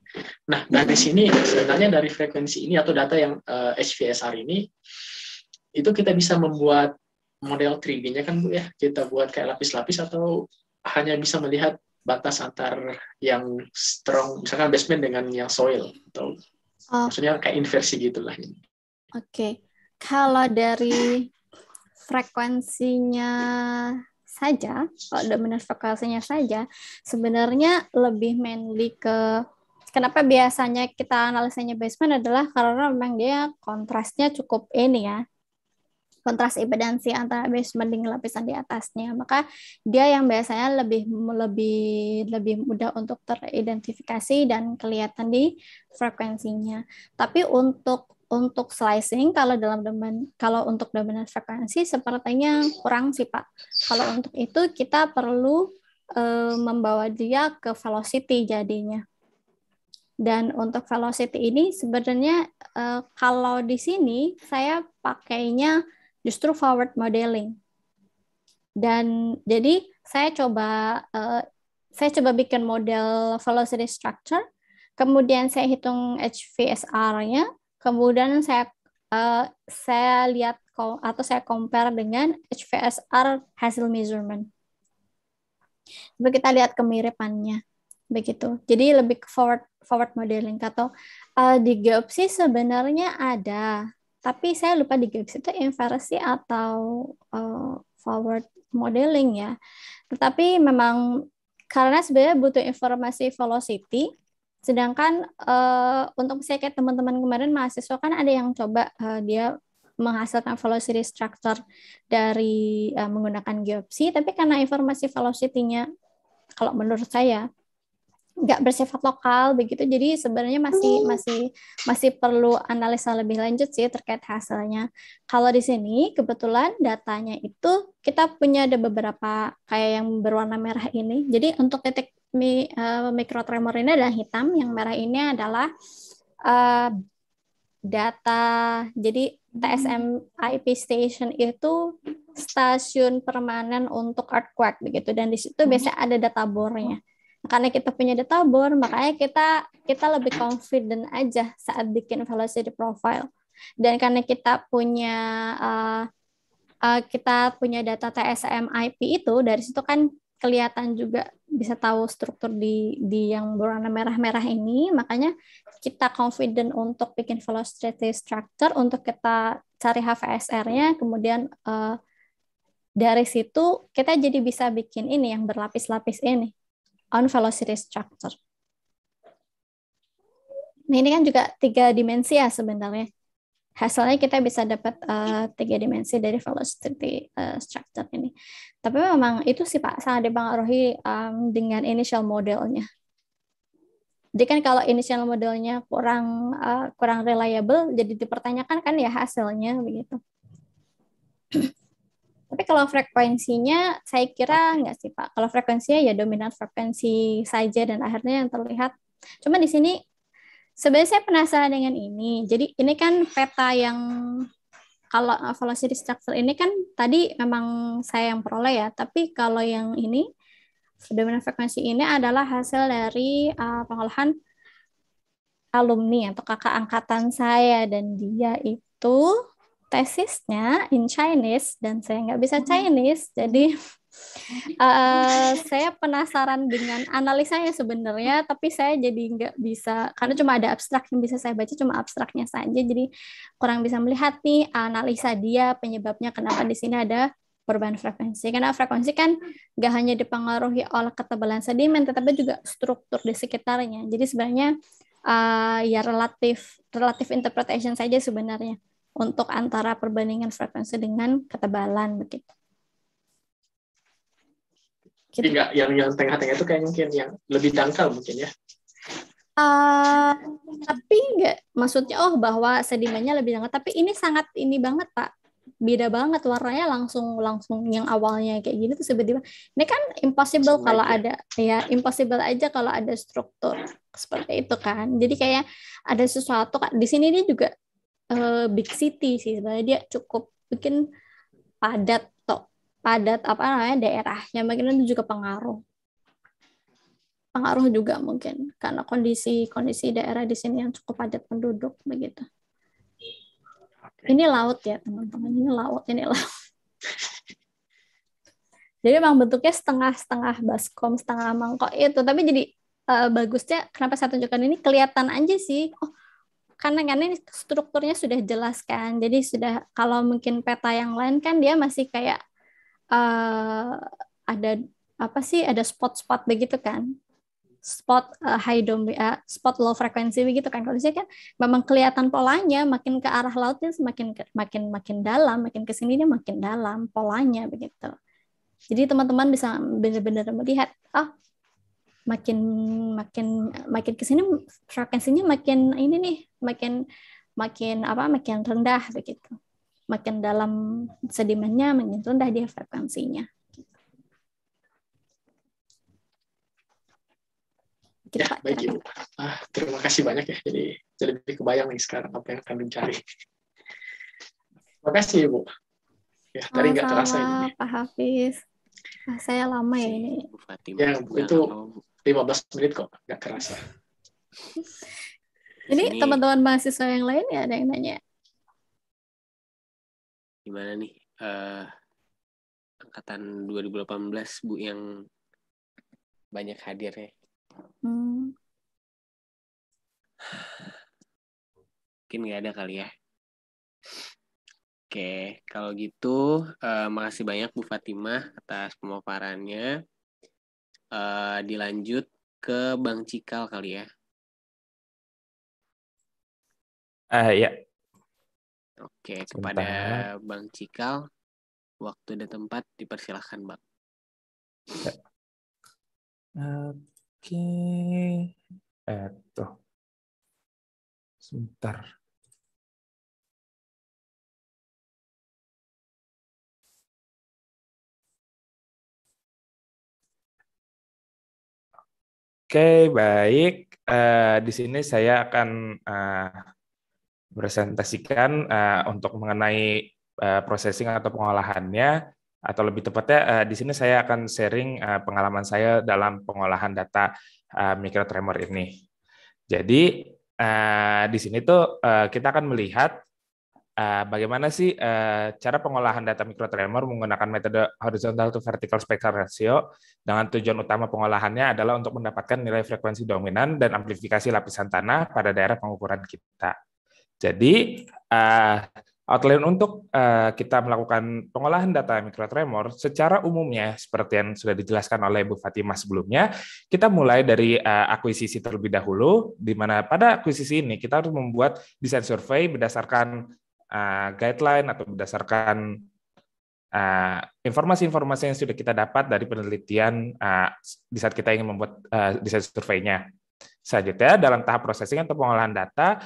Nah, dari hmm. sini sebenarnya dari frekuensi ini atau data yang uh, eh, HVSR ini itu kita bisa membuat model 3D-nya kan Bu ya. Kita buat kayak lapis-lapis atau hanya bisa melihat batas antar yang strong misalkan basement dengan yang soil atau oh. maksudnya kayak inversi gitulah. Oke. Okay. Kalau dari frekuensinya saja, kalau dominan vokalisnya saja, sebenarnya lebih mainly ke kenapa biasanya kita analisanya basement adalah karena memang dia kontrasnya cukup ini ya kontras impedansi antara basement dengan lapisan di atasnya maka dia yang biasanya lebih lebih lebih mudah untuk teridentifikasi dan kelihatan di frekuensinya tapi untuk untuk slicing kalau dalam domain kalau untuk dominan frekuensi sepertinya kurang sih Pak. Kalau untuk itu kita perlu e, membawa dia ke velocity jadinya. Dan untuk velocity ini sebenarnya e, kalau di sini saya pakainya justru forward modeling. Dan jadi saya coba e, saya coba bikin model velocity structure, kemudian saya hitung HVSR-nya, Kemudian saya uh, saya lihat atau saya compare dengan HVSR hasil measurement. Lalu kita lihat kemiripannya begitu. Jadi lebih ke forward forward modeling atau uh, di GEOPSI sebenarnya ada, tapi saya lupa di GEOPSI itu inversi atau uh, forward modeling ya. Tetapi memang karena sebenarnya butuh informasi velocity Sedangkan uh, untuk saya kayak teman-teman kemarin mahasiswa kan ada yang coba uh, dia menghasilkan velocity structure dari uh, menggunakan geopsi, tapi karena informasi velocity-nya kalau menurut saya nggak bersifat lokal begitu, jadi sebenarnya masih hmm. masih masih perlu analisa lebih lanjut sih terkait hasilnya. Kalau di sini kebetulan datanya itu kita punya ada beberapa kayak yang berwarna merah ini, jadi untuk titik mi, uh, tremor ini adalah hitam, yang merah ini adalah uh, data. Jadi TSM IP station itu stasiun permanen untuk earthquake begitu dan di situ hmm. biasanya ada data bornya. Karena kita punya data bor, makanya kita kita lebih confident aja saat bikin velocity profile. Dan karena kita punya uh, uh, kita punya data TSM IP itu dari situ kan kelihatan juga bisa tahu struktur di di yang berwarna merah-merah ini makanya kita confident untuk bikin velocity structure untuk kita cari HVSR-nya kemudian uh, dari situ kita jadi bisa bikin ini yang berlapis-lapis ini on velocity structure. Nah, ini kan juga tiga dimensi ya sebenarnya hasilnya kita bisa dapat uh, tiga dimensi dari velocity uh, structure ini. Tapi memang itu sih Pak sangat dipengaruhi um, dengan initial modelnya. Jadi kan kalau initial modelnya kurang uh, kurang reliable, jadi dipertanyakan kan ya hasilnya begitu. Tapi kalau frekuensinya, saya kira nggak sih Pak. Kalau frekuensinya ya dominan frekuensi saja dan akhirnya yang terlihat. Cuma di sini Sebenarnya saya penasaran dengan ini. Jadi ini kan peta yang kalau velocity structure ini kan tadi memang saya yang peroleh ya, tapi kalau yang ini domain frekuensi ini adalah hasil dari uh, pengolahan alumni atau kakak angkatan saya dan dia itu tesisnya in Chinese dan saya nggak bisa hmm. Chinese, hmm. jadi Uh, saya penasaran dengan analisanya sebenarnya, tapi saya jadi nggak bisa karena cuma ada abstrak yang bisa saya baca cuma abstraknya saja, jadi kurang bisa melihat nih analisa dia penyebabnya kenapa di sini ada perubahan frekuensi. Karena frekuensi kan nggak hanya dipengaruhi oleh ketebalan sedimen, tetapi juga struktur di sekitarnya. Jadi sebenarnya uh, ya relatif relatif interpretation saja sebenarnya untuk antara perbandingan frekuensi dengan ketebalan begitu mungkin enggak yang yang tengah-tengah itu kayak mungkin yang lebih dangkal mungkin ya uh, tapi enggak maksudnya oh bahwa sedimennya lebih dangkal tapi ini sangat ini banget pak beda banget warnanya langsung langsung yang awalnya kayak gini tuh tiba-tiba ini kan impossible kalau ada ya impossible aja kalau ada struktur seperti itu kan jadi kayak ada sesuatu di sini dia juga uh, big city sih sebenarnya dia cukup bikin padat padat apa namanya daerahnya mungkin itu juga pengaruh pengaruh juga mungkin karena kondisi kondisi daerah di sini yang cukup padat penduduk begitu okay. ini laut ya teman-teman ini laut ini laut jadi memang bentuknya setengah-setengah baskom, setengah mangkok itu. Tapi jadi uh, bagusnya kenapa saya tunjukkan ini kelihatan aja sih. Oh, karena karena ini strukturnya sudah jelas kan. Jadi sudah kalau mungkin peta yang lain kan dia masih kayak uh, ada apa sih ada spot-spot begitu kan spot uh, high dom uh, eh, spot low frekuensi begitu kan kalau saya kan memang kelihatan polanya makin ke arah lautnya semakin ke, makin makin dalam makin ke sini dia makin dalam polanya begitu jadi teman-teman bisa benar-benar melihat oh makin makin makin ke sini frekuensinya makin ini nih makin makin apa makin rendah begitu makin dalam sedimennya makin rendah dia frekuensinya. Gitu, ya, baik Ibu. Ah, terima kasih banyak ya. Jadi, jadi lebih kebayang nih sekarang apa yang kami cari. Terima kasih Ibu. Ya, oh, tadi nggak terasa ini. Pak Hafiz. Nah, saya lama ya ini. Ya, itu 15 menit kok, nggak kerasa. Ini teman-teman mahasiswa yang lain ya ada yang nanya? gimana nih uh, angkatan 2018 Bu yang banyak ya Hmm. Mungkin nggak ada kali ya. Oke, kalau gitu uh, makasih banyak Bu Fatimah atas pemaparannya. Uh, dilanjut ke Bang Cikal kali ya. Uh, ya, Oke, kepada Bang Cikal, waktu dan tempat dipersilahkan, Bang. Ya. Oke, eh sebentar. Oke, baik. Uh, di sini saya akan uh, presentasikan uh, eh, untuk mengenai uh, processing atau pengolahannya atau lebih tepatnya uh, di sini saya akan sharing uh, pengalaman saya dalam pengolahan data uh, tremor ini. Jadi uh, di sini tuh uh, kita akan melihat uh, bagaimana sih uh, cara pengolahan data micro tremor menggunakan metode horizontal to vertical spectral ratio dengan tujuan utama pengolahannya adalah untuk mendapatkan nilai frekuensi dominan dan amplifikasi lapisan tanah pada daerah pengukuran kita. Jadi uh, outline untuk uh, kita melakukan pengolahan data mikrotremor secara umumnya seperti yang sudah dijelaskan oleh Bu Fatimah sebelumnya, kita mulai dari uh, akuisisi terlebih dahulu di mana pada akuisisi ini kita harus membuat desain survei berdasarkan uh, guideline atau berdasarkan informasi-informasi uh, yang sudah kita dapat dari penelitian uh, di saat kita ingin membuat uh, desain surveinya. Selanjutnya, dalam tahap processing atau pengolahan data,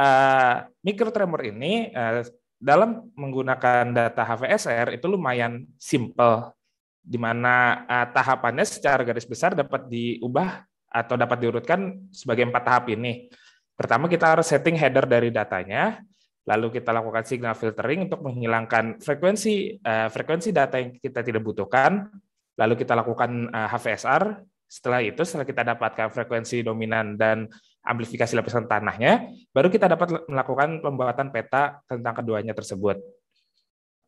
uh, tremor ini uh, dalam menggunakan data HVSR itu lumayan simple, di mana uh, tahapannya secara garis besar dapat diubah atau dapat diurutkan sebagai empat tahap ini. Pertama kita harus setting header dari datanya, lalu kita lakukan signal filtering untuk menghilangkan frekuensi uh, frekuensi data yang kita tidak butuhkan, lalu kita lakukan uh, HVSR. Setelah itu, setelah kita dapatkan frekuensi dominan dan amplifikasi lapisan tanahnya, baru kita dapat melakukan pembuatan peta tentang keduanya tersebut.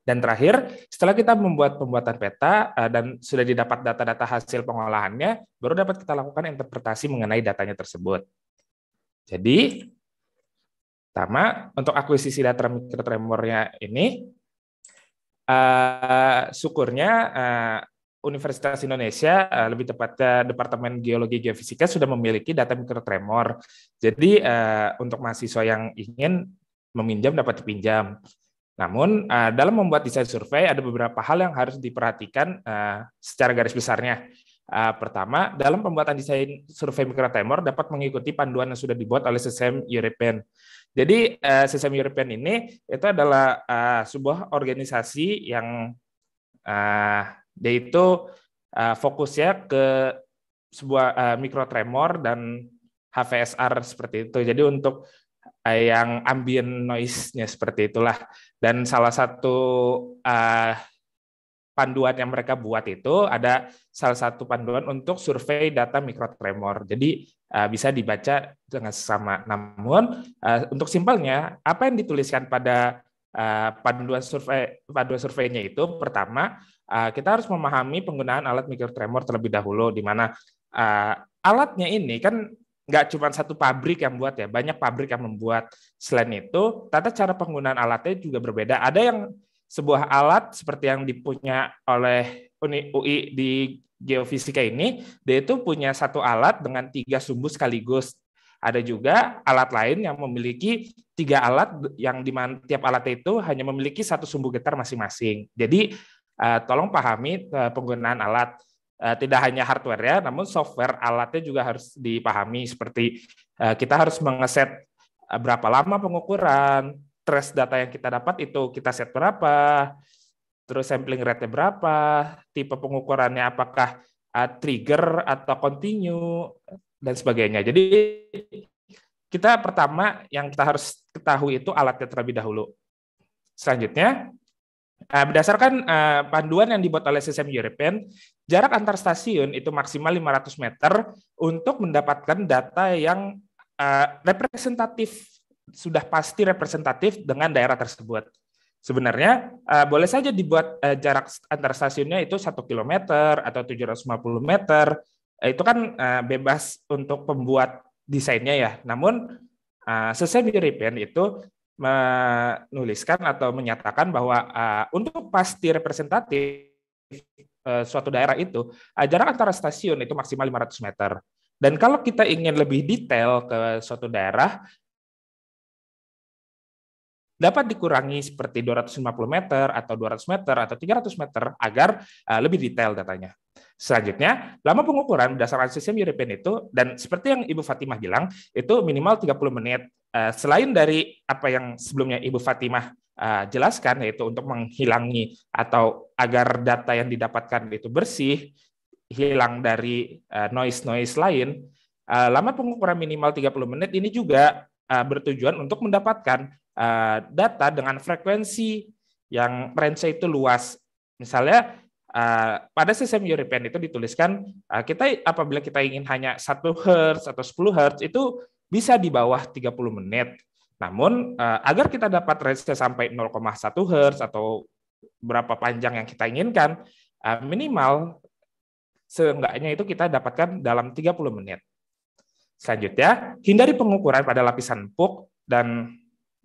Dan terakhir, setelah kita membuat pembuatan peta eh, dan sudah didapat data-data hasil pengolahannya, baru dapat kita lakukan interpretasi mengenai datanya tersebut. Jadi, pertama, untuk akuisisi data mikrotremornya ini, eh, syukurnya eh, Universitas Indonesia, eh, lebih tepatnya Departemen Geologi Geofisika sudah memiliki data mikrotremor. Jadi eh, untuk mahasiswa yang ingin meminjam dapat dipinjam. Namun eh, dalam membuat desain survei ada beberapa hal yang harus diperhatikan secara garis besarnya. pertama, dalam pembuatan desain survei mikrotremor dapat mengikuti panduan yang sudah dibuat oleh SSM European. Jadi uh, SSM European ini itu adalah sebuah organisasi yang uh, yaitu uh, eh, fokusnya ke sebuah uh, eh, mikrotremor dan HVSR seperti itu. Jadi untuk uh, yang ambient noise-nya seperti itulah. Dan salah satu uh, panduan yang mereka buat itu ada salah satu panduan untuk survei data mikrotremor. Jadi uh, bisa dibaca dengan sama. Namun uh, untuk simpelnya, apa yang dituliskan pada Eh, panduan survei panduan surveinya itu pertama eh, kita harus memahami penggunaan alat mikrotremor terlebih dahulu di mana eh, alatnya ini kan nggak cuma satu pabrik yang buat ya banyak pabrik yang membuat selain itu tata cara penggunaan alatnya juga berbeda ada yang sebuah alat seperti yang dipunya oleh UI di geofisika ini dia itu punya satu alat dengan tiga sumbu sekaligus ada juga alat lain yang memiliki tiga alat yang di mana tiap alat itu hanya memiliki satu sumbu getar masing-masing. Jadi eh, tolong pahami eh, penggunaan alat eh, tidak hanya hardware ya, namun software alatnya juga harus dipahami seperti kita harus mengeset berapa lama pengukuran, trace data yang kita dapat itu kita set berapa, terus sampling rate-nya berapa, tipe pengukurannya apakah trigger atau continue, dan sebagainya. Jadi kita pertama yang kita harus ketahui itu alatnya terlebih dahulu. Selanjutnya, eh, berdasarkan eh, panduan yang dibuat oleh sistem European, jarak antar stasiun itu maksimal 500 meter untuk mendapatkan data yang eh, representatif, sudah pasti representatif dengan daerah tersebut. Sebenarnya boleh saja dibuat jarak antar stasiunnya itu satu kilometer atau 750 meter Eh, itu kan uh, bebas untuk pembuat desainnya ya. Namun uh, eh, sustainable repaint itu menuliskan atau menyatakan bahwa uh, untuk pasti representatif suatu daerah itu uh, jarak antara stasiun itu maksimal 500 meter. Dan kalau kita ingin lebih detail ke suatu daerah, dapat dikurangi seperti 250 meter atau 200 meter atau 300 meter agar eh, lebih detail datanya. Selanjutnya, lama pengukuran berdasarkan sistem European itu dan seperti yang Ibu Fatimah bilang, itu minimal 30 menit. Eh, selain dari apa yang sebelumnya Ibu Fatimah eh, jelaskan yaitu untuk menghilangi atau agar data yang didapatkan itu bersih, hilang dari noise-noise lain, lama pengukuran minimal 30 menit ini juga bertujuan untuk mendapatkan Eh, data dengan frekuensi yang range itu luas. Misalnya eh, pada sistem European itu dituliskan eh, kita apabila kita ingin hanya 1 Hz atau 10 Hz itu bisa di bawah 30 menit. Namun agar kita dapat range sampai 0,1 Hz atau berapa panjang yang kita inginkan, minimal seenggaknya itu kita dapatkan dalam 30 menit. Selanjutnya, hindari pengukuran pada lapisan empuk dan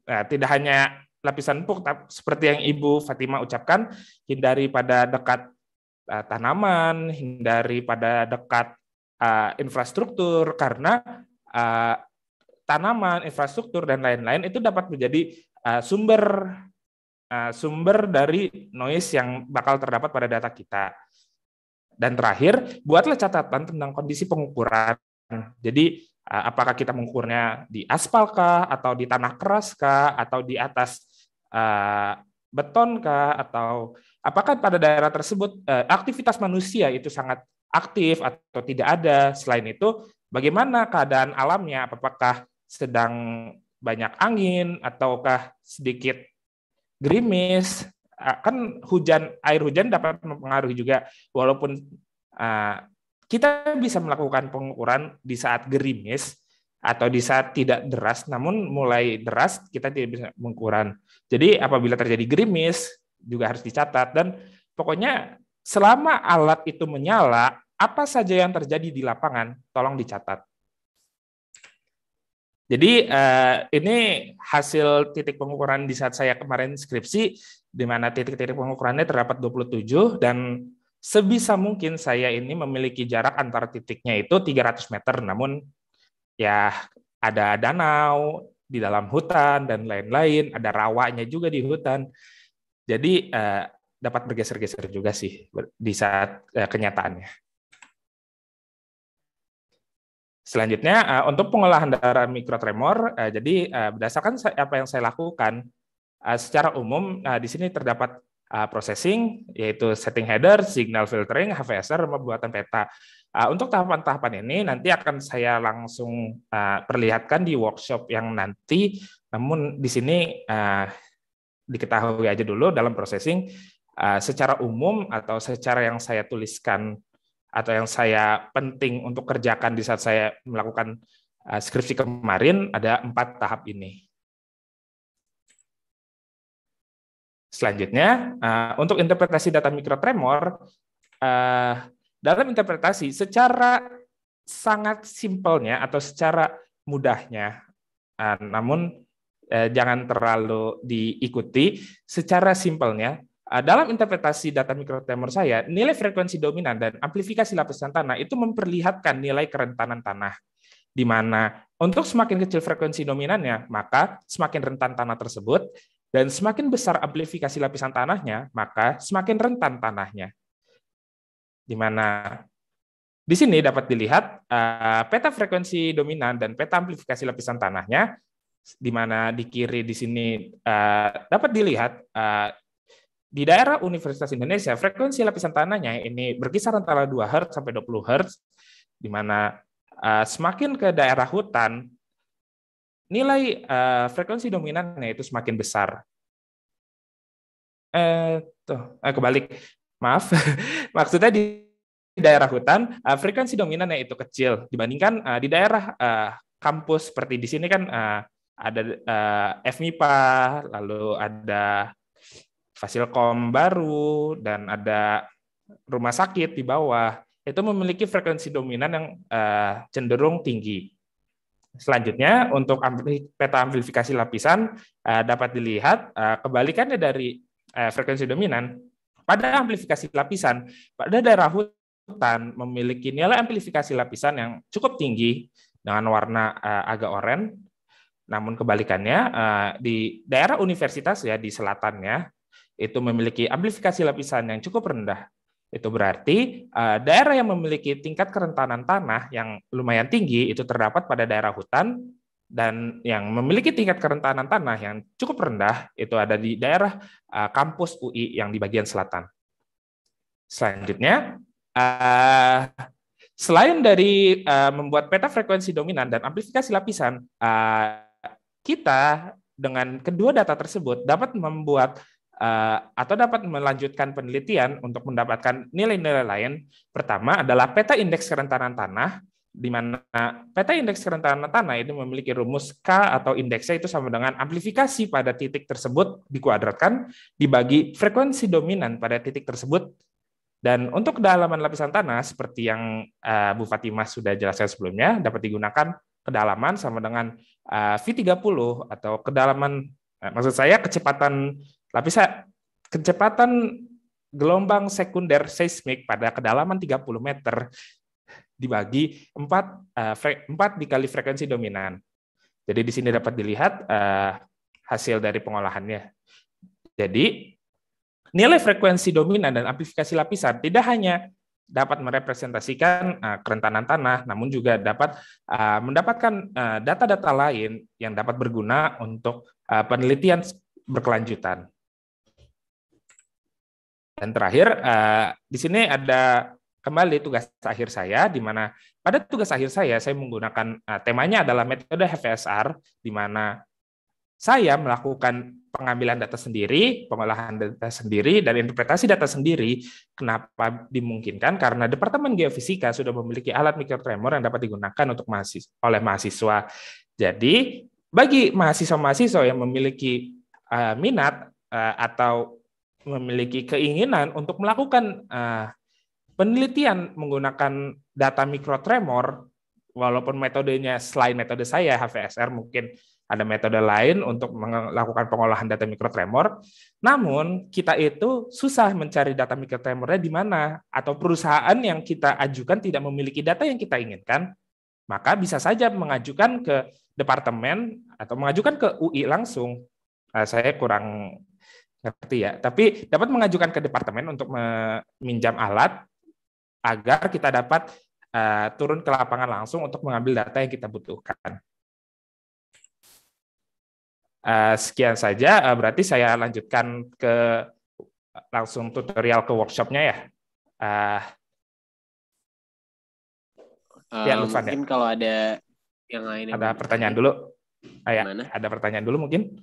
Nah, tidak hanya lapisan pupuk seperti yang Ibu Fatima ucapkan, hindari pada dekat uh, tanaman, hindari pada dekat uh, infrastruktur karena uh, tanaman, infrastruktur dan lain-lain itu dapat menjadi uh, sumber uh, sumber dari noise yang bakal terdapat pada data kita. Dan terakhir, buatlah catatan tentang kondisi pengukuran. Jadi Eh, apakah kita mengukurnya di aspal kah, atau di tanah keras kah, atau di atas uh, beton kah, atau apakah pada daerah tersebut uh, aktivitas manusia itu sangat aktif atau tidak ada. Selain itu, bagaimana keadaan alamnya? Apakah sedang banyak angin ataukah sedikit gerimis? Kan hujan air hujan dapat mempengaruhi juga, walaupun uh, kita bisa melakukan pengukuran di saat gerimis atau di saat tidak deras, namun mulai deras kita tidak bisa mengukuran. Jadi apabila terjadi gerimis juga harus dicatat dan pokoknya selama alat itu menyala, apa saja yang terjadi di lapangan tolong dicatat. Jadi eh, ini hasil titik pengukuran di saat saya kemarin skripsi, di mana titik-titik pengukurannya terdapat 27 dan sebisa mungkin saya ini memiliki jarak antar titiknya itu 300 meter, namun ya ada danau di dalam hutan dan lain-lain, ada rawanya juga di hutan. Jadi eh, dapat bergeser-geser juga sih di saat eh, kenyataannya. Selanjutnya, eh, untuk pengolahan darah mikrotremor, eh, jadi eh, berdasarkan apa yang saya lakukan, secara umum di sini terdapat uh, processing, yaitu setting header, signal filtering, hvsr, pembuatan peta. Uh, untuk tahapan-tahapan ini nanti akan saya langsung uh, perlihatkan di workshop yang nanti, namun di sini uh, diketahui aja dulu dalam processing, uh, secara umum atau secara yang saya tuliskan atau yang saya penting untuk kerjakan di saat saya melakukan uh, skripsi kemarin ada empat tahap ini. Selanjutnya, eh, untuk interpretasi data mikrotremor, eh, dalam interpretasi secara sangat simpelnya atau secara mudahnya, eh, namun jangan terlalu diikuti, secara simpelnya, dalam interpretasi data mikrotremor saya, nilai frekuensi dominan dan amplifikasi lapisan tanah itu memperlihatkan nilai kerentanan tanah, di mana untuk semakin kecil frekuensi dominannya, maka semakin rentan tanah tersebut, dan semakin besar amplifikasi lapisan tanahnya, maka semakin rentan tanahnya. Di mana di sini dapat dilihat eh, peta frekuensi dominan dan peta amplifikasi lapisan tanahnya, di mana di kiri di sini eh, dapat dilihat eh, di daerah Universitas Indonesia frekuensi lapisan tanahnya ini berkisar antara 2 Hz sampai 20 Hz, di mana semakin ke daerah hutan nilai uh, frekuensi dominannya itu semakin besar. Eh, tuh, eh, kebalik. Maaf. Maksudnya di daerah hutan uh, frekuensi dominannya itu kecil dibandingkan uh, di daerah uh, kampus seperti di sini kan uh, ada uh, FMIPA, lalu ada Fasilkom baru dan ada rumah sakit di bawah itu memiliki frekuensi dominan yang uh, cenderung tinggi. Selanjutnya, untuk peta amplifikasi lapisan eh, dapat dilihat eh, kebalikannya dari eh, frekuensi dominan. Pada amplifikasi lapisan, pada daerah hutan memiliki nilai amplifikasi lapisan yang cukup tinggi dengan warna agak oranye. Namun kebalikannya, di daerah universitas ya di selatannya, itu memiliki amplifikasi lapisan yang cukup rendah itu berarti eh, daerah yang memiliki tingkat kerentanan tanah yang lumayan tinggi itu terdapat pada daerah hutan dan yang memiliki tingkat kerentanan tanah yang cukup rendah itu ada di daerah eh, kampus UI yang di bagian selatan. Selanjutnya, eh, selain dari membuat peta frekuensi dominan dan amplifikasi lapisan, kita dengan kedua data tersebut dapat membuat Eh, atau dapat melanjutkan penelitian untuk mendapatkan nilai-nilai lain. Pertama adalah peta indeks kerentanan tanah, di mana peta indeks kerentanan tanah itu memiliki rumus K atau indeksnya itu sama dengan amplifikasi pada titik tersebut dikuadratkan dibagi frekuensi dominan pada titik tersebut. Dan untuk kedalaman lapisan tanah, seperti yang uh, Bu Fatimah sudah jelaskan sebelumnya, dapat digunakan kedalaman sama dengan eh, uh, V30 atau kedalaman maksud saya kecepatan Lapisan kecepatan gelombang sekunder seismik pada kedalaman 30 meter dibagi 4, 4 eh, dikali frekuensi dominan. Jadi di sini dapat dilihat eh, hasil dari pengolahannya. Jadi nilai frekuensi dominan dan amplifikasi lapisan tidak hanya dapat merepresentasikan eh, kerentanan tanah, namun juga dapat mendapatkan data-data lain yang dapat berguna untuk penelitian berkelanjutan. Dan terakhir, uh, di sini ada kembali tugas akhir saya, di mana pada tugas akhir saya, saya menggunakan uh, temanya adalah metode HVSR, di mana saya melakukan pengambilan data sendiri, pengolahan data sendiri, dan interpretasi data sendiri. Kenapa dimungkinkan? Karena Departemen Geofisika sudah memiliki alat mikrotremor yang dapat digunakan untuk mahasiswa, oleh mahasiswa. Jadi, bagi mahasiswa-mahasiswa yang memiliki uh, minat uh, atau memiliki keinginan untuk melakukan uh, penelitian menggunakan data mikrotremor, walaupun metodenya selain metode saya HVSR mungkin ada metode lain untuk melakukan pengolahan data mikrotremor. Namun, kita itu susah mencari data mikrotremornya di mana, atau perusahaan yang kita ajukan tidak memiliki data yang kita inginkan, maka bisa saja mengajukan ke departemen atau mengajukan ke UI langsung. Ah, saya kurang ngerti ya. Tapi dapat mengajukan ke departemen untuk meminjam alat agar kita dapat uh, turun ke lapangan langsung untuk mengambil data yang kita butuhkan. Uh, sekian saja, uh, berarti saya lanjutkan ke langsung tutorial ke workshopnya ya. Uh, uh, ya, Lufan, ya. mungkin ya. kalau ada yang lain. Ada pertanyaan dulu. Ah, ya. Ada pertanyaan dulu mungkin?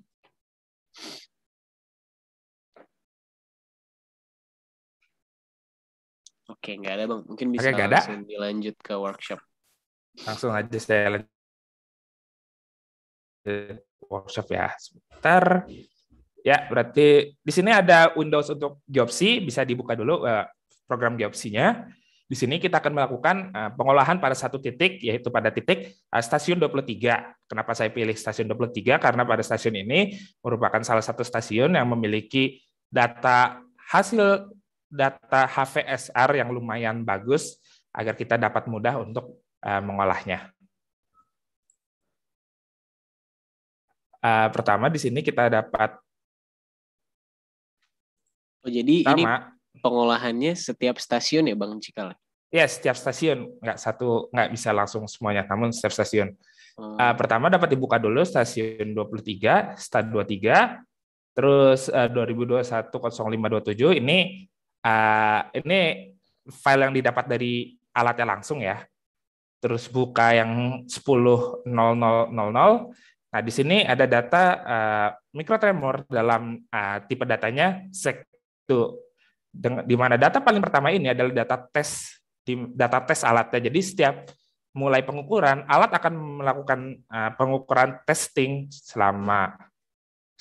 Oke, nggak ada bang. Mungkin bisa Oke, gak ada. langsung dilanjut ke workshop. Langsung aja saya lanjut workshop ya. Sebentar. Ya, berarti di sini ada Windows untuk Geopsi, bisa dibuka dulu eh, program Geopsinya. Di sini kita akan melakukan eh, pengolahan pada satu titik, yaitu pada titik eh, stasiun 23. Kenapa saya pilih stasiun 23? Karena pada stasiun ini merupakan salah satu stasiun yang memiliki data hasil data HVSR yang lumayan bagus agar kita dapat mudah untuk eh, mengolahnya. Eh, pertama di sini kita dapat Oh, jadi pertama, ini pengolahannya setiap stasiun ya Bang Cikal? Ya, setiap stasiun nggak satu nggak bisa langsung semuanya, namun setiap stasiun. Hmm. pertama dapat dibuka dulu stasiun 23, stasiun 23, terus uh, 2021 0527 ini uh, ini file yang didapat dari alatnya langsung ya. Terus buka yang 10.0000. Nah, di sini ada data uh, eh, mikrotremor dalam uh, tipe datanya SEC2. Di mana data paling pertama ini adalah data tes data tes alatnya. Jadi setiap mulai pengukuran, alat akan melakukan pengukuran testing selama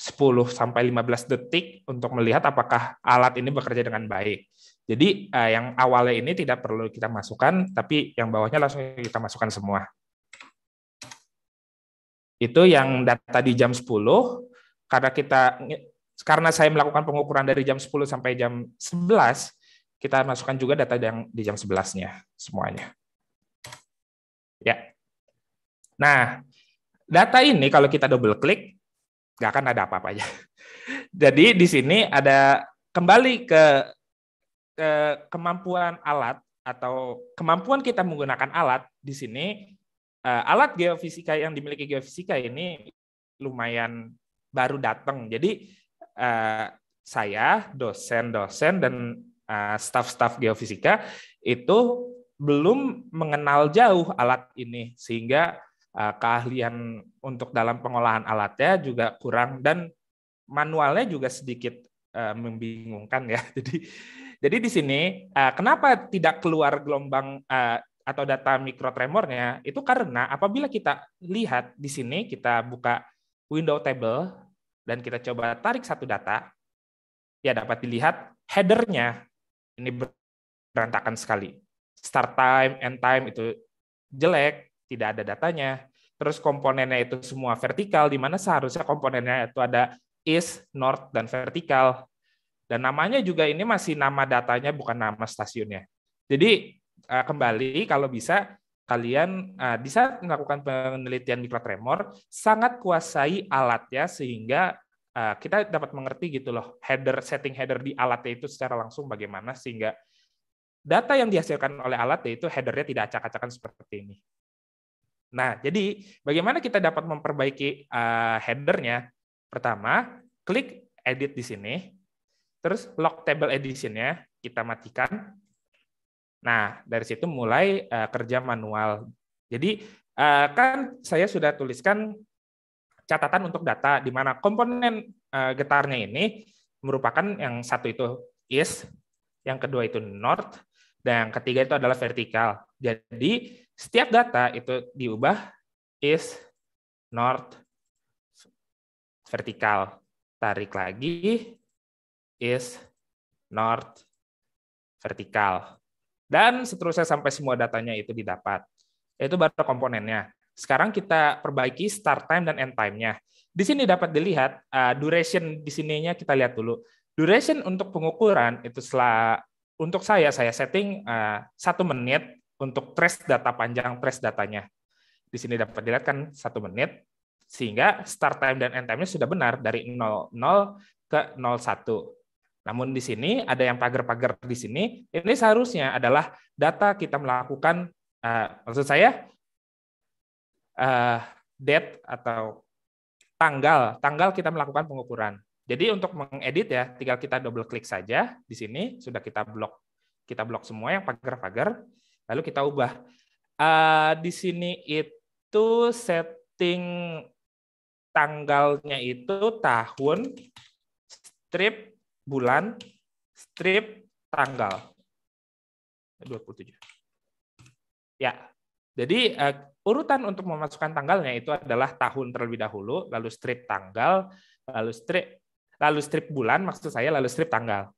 10 sampai 15 detik untuk melihat apakah alat ini bekerja dengan baik. Jadi uh, yang awalnya ini tidak perlu kita masukkan, tapi yang bawahnya langsung kita masukkan semua. Itu yang data di jam 10 karena kita karena saya melakukan pengukuran dari jam 10 sampai jam 11, kita masukkan juga data yang di jam 11-nya semuanya. Ya. Nah, data ini kalau kita double klik nggak akan ada apa-apanya. Jadi di sini ada kembali ke, ke kemampuan alat atau kemampuan kita menggunakan alat di sini eh, alat geofisika yang dimiliki geofisika ini lumayan baru datang. Jadi eh, saya dosen-dosen dan uh, eh, staf-staf geofisika itu belum mengenal jauh alat ini sehingga Eh, keahlian untuk dalam pengolahan alatnya juga kurang dan manualnya juga sedikit uh, membingungkan ya. Jadi jadi di sini uh, kenapa tidak keluar gelombang uh, atau data mikrotremornya itu karena apabila kita lihat di sini kita buka window table dan kita coba tarik satu data ya dapat dilihat headernya ini berantakan sekali start time end time itu jelek tidak ada datanya. Terus komponennya itu semua vertikal, di mana seharusnya komponennya itu ada east, north, dan vertikal. Dan namanya juga ini masih nama datanya, bukan nama stasiunnya. Jadi eh, kembali kalau bisa kalian eh, bisa melakukan penelitian mikrotremor sangat kuasai alatnya sehingga eh, kita dapat mengerti gitu loh header setting header di alatnya itu secara langsung bagaimana sehingga data yang dihasilkan oleh alat itu headernya tidak acak-acakan seperti ini. Nah, jadi bagaimana kita dapat memperbaiki uh, headernya? Pertama, klik edit di sini. Terus lock table edition-nya kita matikan. Nah, dari situ mulai uh, kerja manual. Jadi uh, kan saya sudah tuliskan catatan untuk data di mana komponen uh, getarnya ini merupakan yang satu itu east yang kedua itu north, dan yang ketiga itu adalah vertikal. Jadi setiap data itu diubah is north vertikal. Tarik lagi is north vertikal. Dan seterusnya sampai semua datanya itu didapat. Itu baru komponennya. Sekarang kita perbaiki start time dan end time-nya. Di sini dapat dilihat uh, duration di sininya kita lihat dulu. Duration untuk pengukuran itu setelah untuk saya saya setting uh, satu uh, menit untuk trace data panjang trace datanya. Di sini dapat dilihat kan satu menit, sehingga start time dan end time-nya sudah benar dari 00 ke 01. Namun di sini ada yang pagar-pagar di sini. Ini seharusnya adalah data kita melakukan, uh, maksud saya uh, date atau tanggal, tanggal kita melakukan pengukuran. Jadi untuk mengedit ya, tinggal kita double klik saja di sini sudah kita blok, kita blok semua yang pagar-pagar. Lalu kita ubah. Uh, di sini itu setting tanggalnya itu tahun, strip bulan, strip tanggal. 27. Ya, jadi uh, urutan untuk memasukkan tanggalnya itu adalah tahun terlebih dahulu, lalu strip tanggal, lalu strip lalu strip bulan maksud saya, lalu strip tanggal.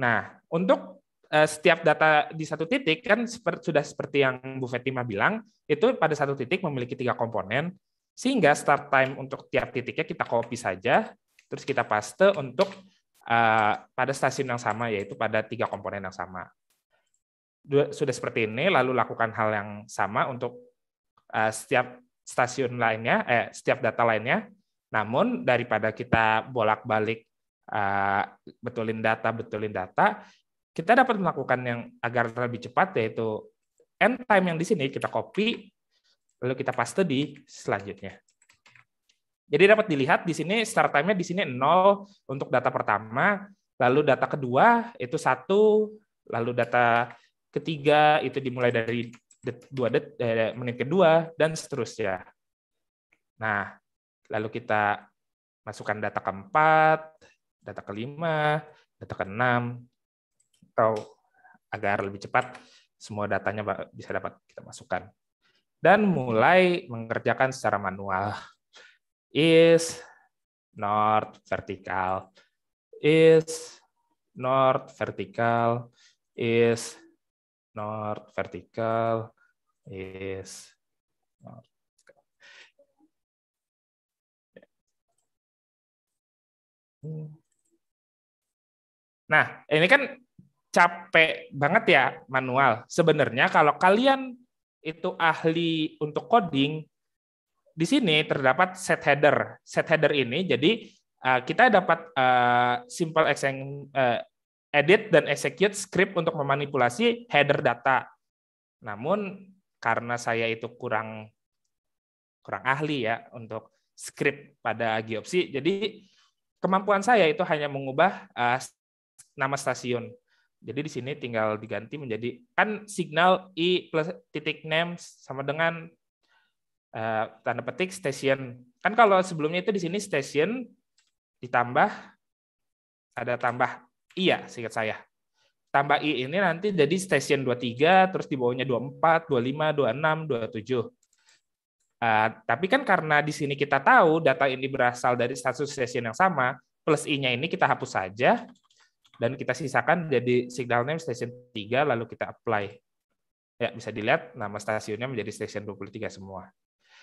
Nah, untuk Eh, setiap data di satu titik kan sudah seperti yang Bu Fatima bilang itu pada satu titik memiliki tiga komponen sehingga start time untuk tiap titiknya kita copy saja terus kita paste untuk eh, pada stasiun yang sama yaitu pada tiga komponen yang sama sudah seperti ini lalu lakukan hal yang sama untuk eh, setiap stasiun lainnya eh setiap data lainnya namun daripada kita bolak-balik uh, betulin data betulin data kita dapat melakukan yang agar lebih cepat yaitu end time yang di sini kita copy lalu kita paste di selanjutnya. Jadi dapat dilihat di sini start time-nya di sini 0 untuk data pertama, lalu data kedua itu satu, lalu data ketiga itu dimulai dari dua det, eh, menit kedua dan seterusnya. Nah, lalu kita masukkan data keempat, data kelima, data keenam, atau agar lebih cepat semua datanya bisa dapat kita masukkan. Dan mulai mengerjakan secara manual. Is north vertical. Is north vertical. Is north vertical. Is north hmm. Nah, ini kan capek banget ya manual. Sebenarnya kalau kalian itu ahli untuk coding, di sini terdapat set header. Set header ini jadi uh, kita dapat uh, simple exen, uh, edit dan execute script untuk memanipulasi header data. Namun karena saya itu kurang kurang ahli ya untuk script pada geopsi, jadi kemampuan saya itu hanya mengubah uh, nama stasiun jadi di sini tinggal diganti menjadi kan signal i plus titik name sama dengan uh, tanda petik station. Kan kalau sebelumnya itu di sini station ditambah ada tambah i ya, singkat saya. Tambah i ini nanti jadi station 23, terus di bawahnya 24, 25, 26, 27. Uh, tapi kan karena di sini kita tahu data ini berasal dari status session yang sama, plus i-nya ini kita hapus saja, dan kita sisakan jadi signal name station 3 lalu kita apply. Ya, bisa dilihat nama stasiunnya menjadi station 23 semua.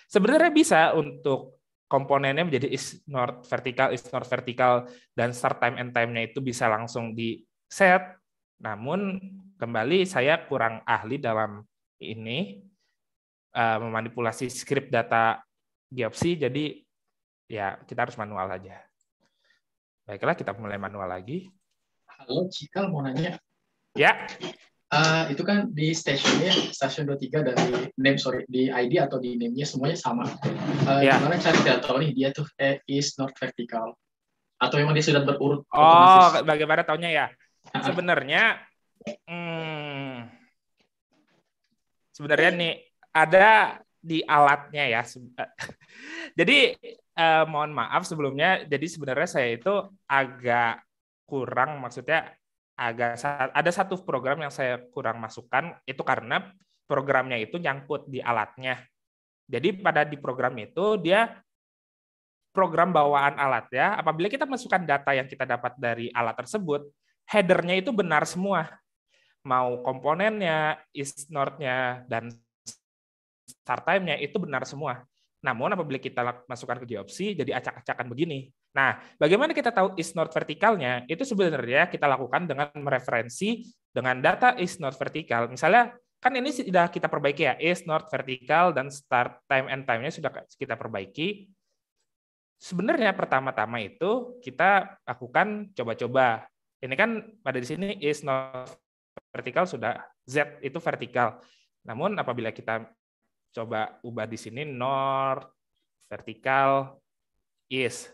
Sebenarnya bisa untuk komponennya menjadi is north vertical, is north vertical, dan start time and time-nya itu bisa langsung di set. Namun kembali saya kurang ahli dalam ini eh, memanipulasi script data geopsi jadi ya kita harus manual aja. Baiklah, kita mulai manual lagi halo Cikal mau nanya. Ya. Uh, itu kan di stasiunnya stasiun 23 dari name sorry di ID atau di name-nya semuanya sama. Uh, eh, yeah. Gimana cari nggak tahu nih dia tuh eh, is not vertical atau memang dia sudah berurut? Oh, otomatis. bagaimana tahunya ya? Sebenarnya, hmm, sebenarnya nih ada di alatnya ya. Eh, jadi eh, mohon maaf sebelumnya. Jadi sebenarnya saya itu agak kurang maksudnya agak ada satu program yang saya kurang masukkan itu karena programnya itu nyangkut di alatnya. Jadi pada di program itu dia program bawaan alat ya apabila kita masukkan data yang kita dapat dari alat tersebut headernya itu benar semua. Mau komponennya, is northnya dan start time-nya itu benar semua. Namun apabila kita masukkan ke geopsi jadi acak-acakan begini. Nah, bagaimana kita tahu is not vertikalnya? Itu sebenarnya kita lakukan dengan mereferensi dengan data is not vertical Misalnya, kan ini sudah kita perbaiki ya, is not vertical dan start time and time-nya sudah kita perbaiki. Sebenarnya pertama-tama itu kita lakukan coba-coba. Ini kan pada di sini is not vertical sudah Z itu vertikal. Namun apabila kita coba ubah di sini north vertikal is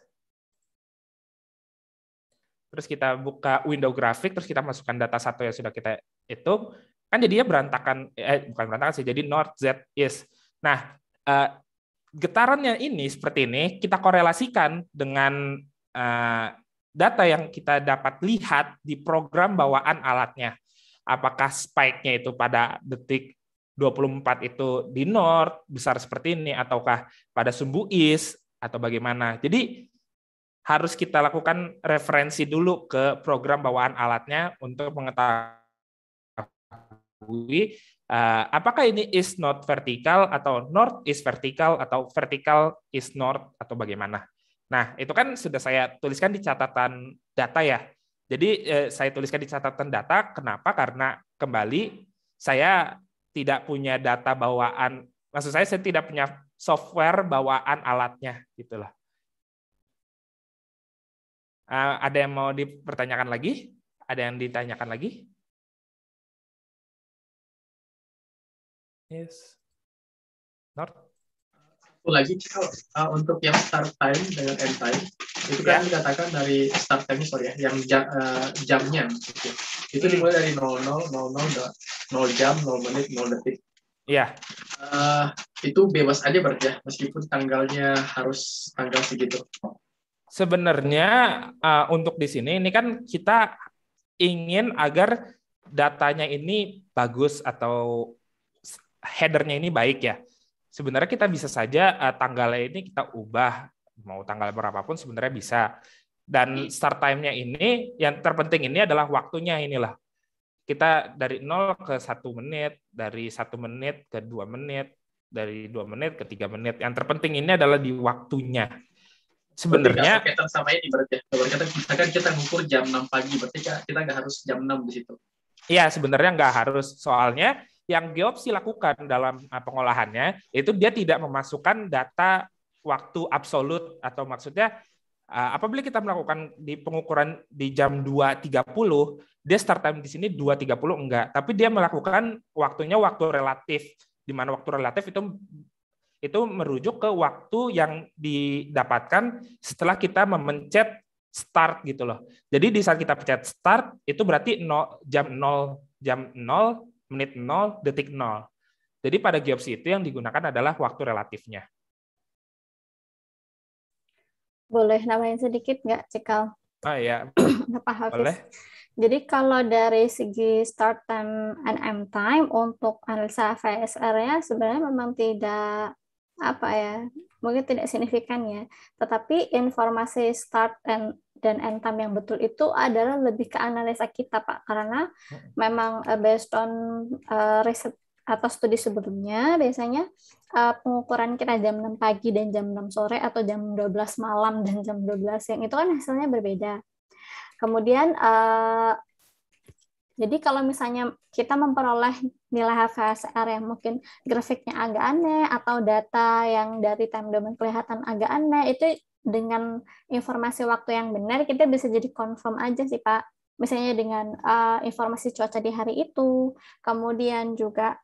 terus kita buka window grafik, terus kita masukkan data satu yang sudah kita hitung, kan jadinya berantakan, eh bukan berantakan sih, jadi north, z, east. Nah, uh, getarannya ini seperti ini kita korelasikan dengan uh, data yang kita dapat lihat di program bawaan alatnya. Apakah spike-nya itu pada detik 24 itu di north besar seperti ini ataukah pada sumbu east atau bagaimana. Jadi harus kita lakukan referensi dulu ke program bawaan alatnya untuk mengetahui uh, apakah ini is not vertical atau north is vertical atau vertical is north atau bagaimana. Nah, itu kan sudah saya tuliskan di catatan data ya. Jadi uh, saya tuliskan di catatan data kenapa? Karena kembali saya tidak punya data bawaan. Maksud saya saya tidak punya software bawaan alatnya gitulah. Uh, ada yang mau dipertanyakan lagi? Ada yang ditanyakan lagi? Yes. Not? Satu lagi uh, untuk yang start time dengan end time itu yeah. kan dikatakan dari start time sorry ya, yang jam, uh, jamnya gitu. itu hmm. dimulai dari 00, 00, 0 jam, 0 menit, 0 detik. Iya. Yeah. Uh, itu bebas aja berarti ya, meskipun tanggalnya harus tanggal segitu sebenarnya uh, untuk di sini ini kan kita ingin agar datanya ini bagus atau headernya ini baik ya. Sebenarnya kita bisa saja uh, tanggalnya ini kita ubah mau tanggal berapapun sebenarnya bisa. Dan start time-nya ini yang terpenting ini adalah waktunya inilah. Kita dari 0 ke 1 menit, dari 1 menit ke 2 menit, dari 2 menit ke 3 menit. Yang terpenting ini adalah di waktunya sebenarnya kaitan sama ini berarti berkaitan ya. misalkan kita ngukur jam 6 pagi berarti kita nggak harus jam 6 di situ Iya sebenarnya nggak harus soalnya yang geopsi lakukan dalam ah, pengolahannya itu dia tidak memasukkan data waktu absolut atau maksudnya ah, apabila kita melakukan di pengukuran di jam 2.30, dia start time di sini 2.30 enggak, tapi dia melakukan waktunya waktu relatif di mana waktu relatif itu itu merujuk ke waktu yang didapatkan setelah kita memencet start gitu loh. Jadi di saat kita pencet start itu berarti 0, jam 0 jam 0 menit 0 detik 0. Jadi pada geopsi itu yang digunakan adalah waktu relatifnya. Boleh nambahin sedikit nggak, cekal? Oh ah, iya. Pak Hafiz. Boleh. Jadi kalau dari segi start time and end time untuk analisa VSR-nya sebenarnya memang tidak apa ya mungkin tidak signifikan ya tetapi informasi start and dan end time yang betul itu adalah lebih ke analisa kita pak karena memang eh, based on eh, riset atau studi sebelumnya biasanya eh, pengukuran kita jam 6 pagi dan jam 6 sore atau jam 12 malam dan jam 12 yang itu kan hasilnya berbeda kemudian jadi kalau misalnya kita memperoleh nilai HVSR yang mungkin grafiknya agak aneh atau data yang dari time domain kelihatan agak aneh itu dengan informasi waktu yang benar kita bisa jadi confirm aja sih Pak. Misalnya dengan uh, informasi cuaca di hari itu, kemudian juga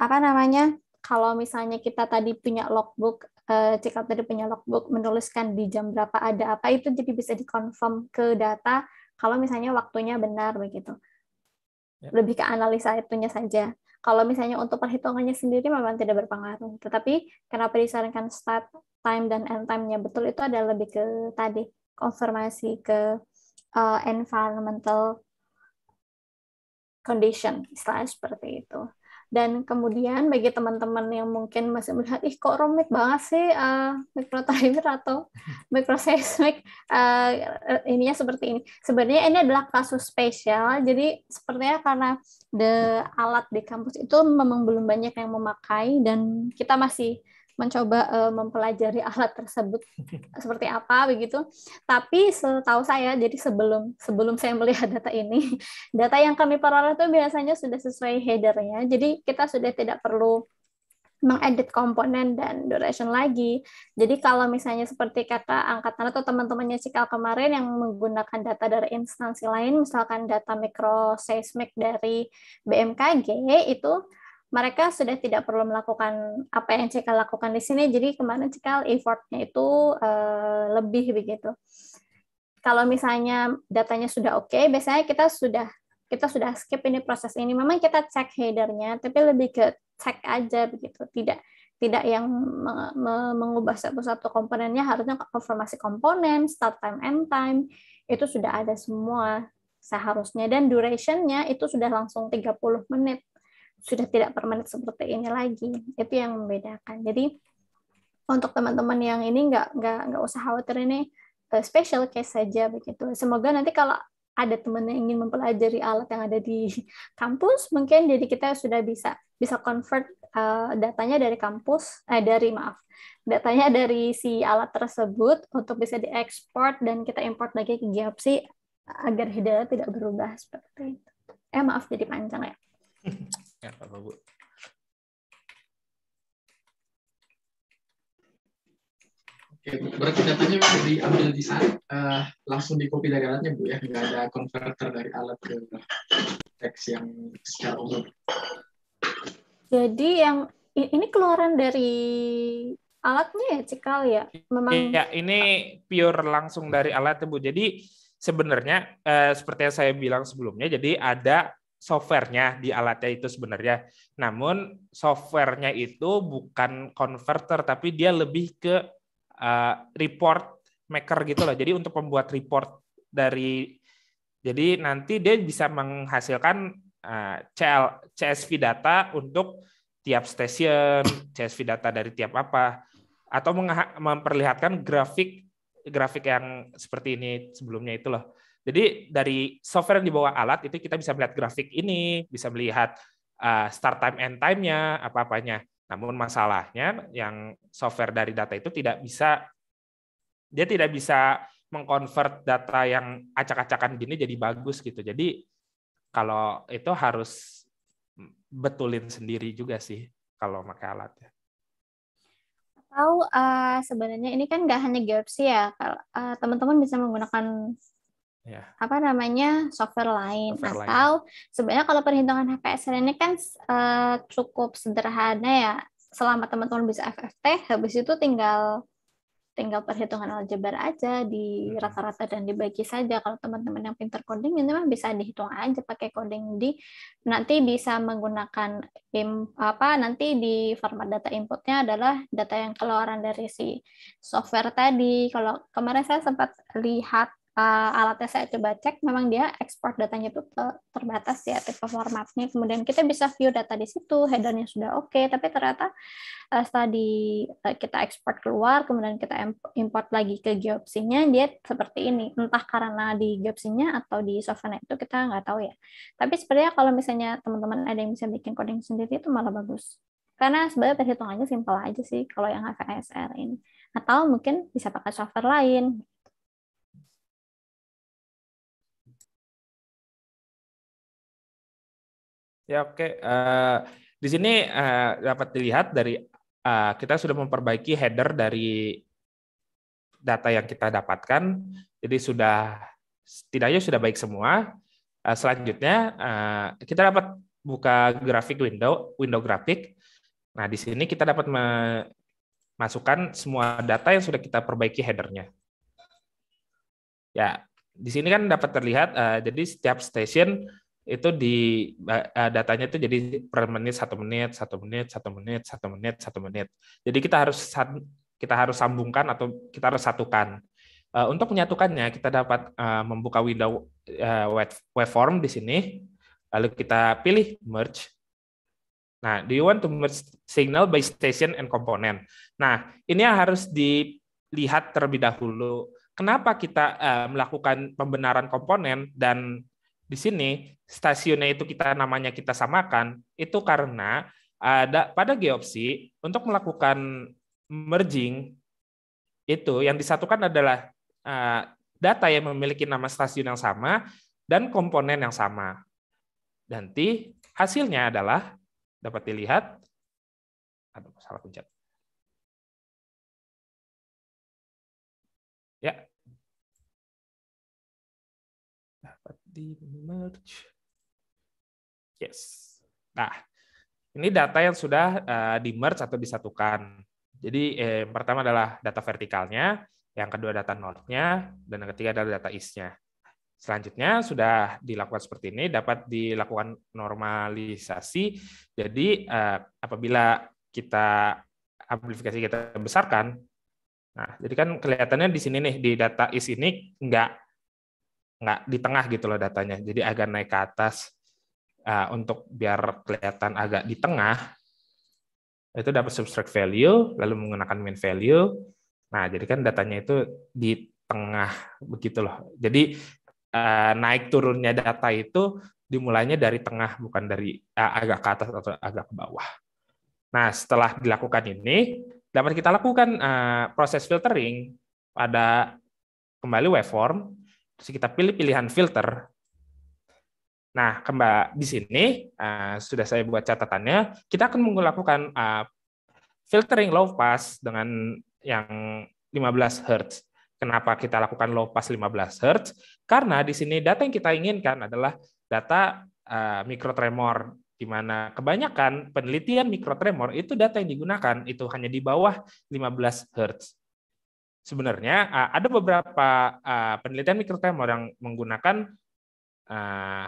apa namanya? Kalau misalnya kita tadi punya logbook jika eh, jika tadi punya logbook menuliskan di jam berapa ada apa itu jadi bisa dikonfirm ke data kalau misalnya waktunya benar begitu. Ya. Lebih ke analisa itunya saja. Kalau misalnya untuk perhitungannya sendiri memang tidak berpengaruh, tetapi kenapa disarankan start time dan end time-nya betul itu ada lebih ke tadi konfirmasi ke uh, environmental condition, istilah seperti itu. Dan kemudian bagi teman-teman yang mungkin masih melihat, ih kok rumit banget sih uh, atau microseismic uh, eh, ininya seperti ini. Sebenarnya ini adalah kasus spesial, jadi sepertinya karena the alat di kampus itu memang belum banyak yang memakai dan kita masih mencoba uh, mempelajari alat tersebut seperti apa begitu. Tapi setahu saya jadi sebelum sebelum saya melihat data ini, data yang kami peroleh itu biasanya sudah sesuai headernya. Jadi kita sudah tidak perlu mengedit komponen dan duration lagi. Jadi kalau misalnya seperti kata angkatan atau teman-temannya Cikal kemarin yang menggunakan data dari instansi lain, misalkan data mikroseismik dari BMKG itu mereka sudah tidak perlu melakukan apa yang cekal lakukan di sini. Jadi kemarin cekal effortnya itu uh, lebih begitu. Kalau misalnya datanya sudah oke, okay, biasanya kita sudah kita sudah skip ini proses ini. Memang kita cek headernya, tapi lebih ke cek aja begitu. Tidak tidak yang mengubah satu-satu komponennya harusnya konfirmasi komponen, start time, end time itu sudah ada semua seharusnya dan durationnya itu sudah langsung 30 menit sudah tidak permanen seperti ini lagi itu yang membedakan jadi untuk teman-teman yang ini nggak nggak nggak usah khawatir ini eh, special case saja begitu semoga nanti kalau ada teman yang ingin mempelajari alat yang ada di kampus mungkin jadi kita sudah bisa bisa convert uh, datanya dari kampus eh, dari maaf datanya dari si alat tersebut untuk bisa diekspor dan kita import lagi ke Geopsi agar hidayah tidak berubah seperti itu. Eh maaf jadi panjang ya. Ya, apa Bu? Oke, Bu. berarti datanya bisa diambil di saat uh, eh, langsung di copy dari alatnya Bu ya, nggak ada converter dari alat ke teks yang secara umum. Jadi yang ini keluaran dari alatnya ya cikal ya memang ya ini pure langsung dari ya bu jadi sebenarnya eh, seperti yang saya bilang sebelumnya jadi ada softwarenya di alatnya itu sebenarnya. Namun softwarenya itu bukan converter tapi dia lebih ke uh, report maker gitu loh. Jadi untuk membuat report dari jadi nanti dia bisa menghasilkan uh, eh, CL, CSV data untuk tiap stasiun, CSV data dari tiap apa atau memperlihatkan grafik grafik yang seperti ini sebelumnya itu loh jadi dari software yang dibawa alat itu kita bisa melihat grafik ini, bisa melihat eh, start time end time-nya, apa-apanya. Namun masalahnya yang software dari data itu tidak bisa dia tidak bisa mengkonvert data yang acak-acakan gini jadi bagus gitu. Jadi kalau itu harus betulin sendiri juga sih kalau pakai alatnya. Atau uh, sebenarnya ini kan nggak hanya geopsi ya, uh, teman-teman bisa menggunakan yeah. apa namanya software lain software atau sebenarnya kalau perhitungan HPSR ini kan uh, cukup sederhana ya selama teman-teman bisa FFT habis itu tinggal tinggal perhitungan aljabar aja di hmm. rata-rata dan dibagi saja kalau teman-teman yang pinter coding ini ya memang bisa dihitung aja pakai coding di nanti bisa menggunakan im, apa nanti di format data inputnya adalah data yang keluaran dari si software tadi kalau kemarin saya sempat lihat uh, alatnya saya coba cek, memang dia ekspor datanya itu terbatas ya tipe formatnya. Kemudian kita bisa view data di situ, headernya sudah oke, okay, tapi ternyata eh, setelah di, uh, kita ekspor keluar, kemudian kita import lagi ke geopsinya, dia seperti ini. Entah karena di geopsinya atau di software itu kita nggak tahu ya. Tapi sebenarnya kalau misalnya teman-teman ada yang bisa bikin coding sendiri itu malah bagus. Karena sebenarnya perhitungannya simpel aja sih kalau yang HVSR ini. Atau mungkin bisa pakai software lain Ya oke. Okay. Uh, eh, di sini uh, dapat dilihat dari uh, kita sudah memperbaiki header dari data yang kita dapatkan. Jadi sudah setidaknya sudah baik semua. Uh, selanjutnya uh, kita dapat buka grafik window, window grafik. Nah di sini kita dapat memasukkan semua data yang sudah kita perbaiki headernya. Ya di sini kan dapat terlihat. Uh, jadi setiap station itu di uh, datanya itu jadi per menit satu menit satu menit satu menit satu menit satu menit jadi kita harus kita harus sambungkan atau kita harus satukan uh, untuk menyatukannya kita dapat uh, membuka window uh, web waveform di sini lalu kita pilih merge nah do you want to merge signal by station and component nah ini yang harus dilihat terlebih dahulu kenapa kita uh, melakukan pembenaran komponen dan di sini stasiunnya itu kita namanya kita samakan itu karena ada pada geopsi untuk melakukan merging itu yang disatukan adalah eh, data yang memiliki nama stasiun yang sama dan komponen yang sama. Nanti hasilnya adalah dapat dilihat. Aduh, salah pencet. di merge. Yes. Nah, ini data yang sudah uh, di merge atau disatukan. Jadi eh, yang pertama adalah data vertikalnya, yang kedua data north-nya, dan yang ketiga adalah data east-nya. Selanjutnya sudah dilakukan seperti ini, dapat dilakukan normalisasi. Jadi uh, apabila kita amplifikasi kita besarkan, nah jadi kan kelihatannya di sini nih di data is ini nggak nggak di tengah gitu loh datanya. Jadi agak naik ke atas uh, untuk biar kelihatan agak di tengah. Itu dapat subtract value, lalu menggunakan mean value. Nah, jadi kan datanya itu di tengah begitu loh. Jadi uh, naik turunnya data itu dimulainya dari tengah bukan dari uh, agak ke atas atau agak ke bawah. Nah, setelah dilakukan ini, dapat kita lakukan uh, proses filtering pada kembali waveform Terus kita pilih pilihan filter. Nah, kembali di sini uh, sudah saya buat catatannya. Kita akan melakukan uh, filtering low pass dengan yang 15 Hz. Kenapa kita lakukan low pass 15 Hz? Karena di sini data yang kita inginkan adalah data uh, ah, mikrotremor di mana kebanyakan penelitian mikrotremor itu data yang digunakan itu hanya di bawah 15 Hz sebenarnya uh, ada beberapa uh, penelitian mikrotremor yang menggunakan uh,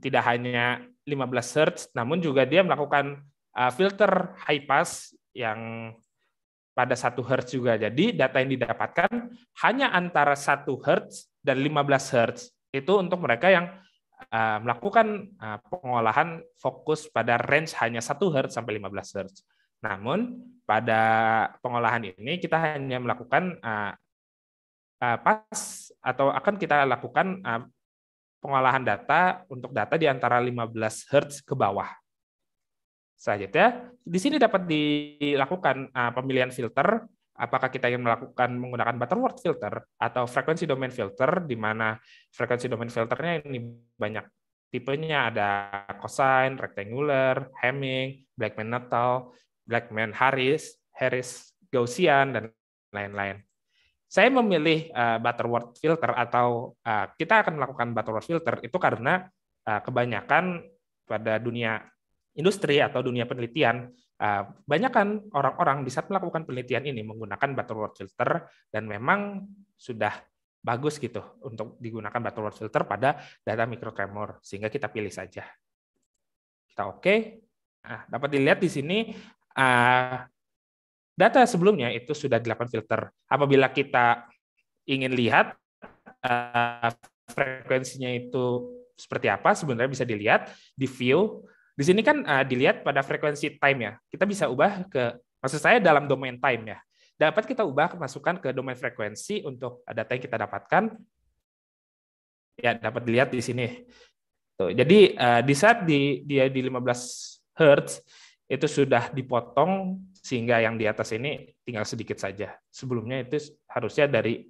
tidak hanya 15 hertz, namun juga dia melakukan uh, filter high pass yang pada satu hertz juga. Jadi data yang didapatkan hanya antara satu hertz dan 15 hertz. Itu untuk mereka yang uh, melakukan uh, pengolahan fokus pada range hanya satu hertz sampai 15 hertz. Namun pada pengolahan ini kita hanya melakukan uh, uh, pas atau akan kita lakukan uh, pengolahan data untuk data di antara 15 Hz ke bawah. Selanjutnya, di sini dapat dilakukan uh, pemilihan filter apakah kita ingin melakukan menggunakan Butterworth filter atau frekuensi domain filter di mana frekuensi domain filternya ini banyak tipenya ada cosine, rectangular, hemming, Blackman metal, Blackman Harris, Harris Gaussian dan lain-lain. Saya memilih uh, Butterworth filter atau uh, kita akan melakukan Butterworth filter itu karena uh, kebanyakan pada dunia industri atau dunia penelitian uh, banyak kan orang-orang bisa melakukan penelitian ini menggunakan Butterworth filter dan memang sudah bagus gitu untuk digunakan Butterworth filter pada data mikrotremor sehingga kita pilih saja. Kita oke. Okay. Nah, dapat dilihat di sini uh, data sebelumnya itu sudah dilakukan filter. Apabila kita ingin lihat uh, frekuensinya itu seperti apa, sebenarnya bisa dilihat di view. Di sini kan uh, dilihat pada frekuensi time ya. Kita bisa ubah ke, maksud saya dalam domain time ya. Dapat kita ubah masukkan ke domain frekuensi untuk data yang kita dapatkan. Ya, dapat dilihat di sini. Tuh, jadi uh, di saat di dia di 15 Hz itu sudah dipotong sehingga yang di atas ini tinggal sedikit saja. Sebelumnya itu harusnya dari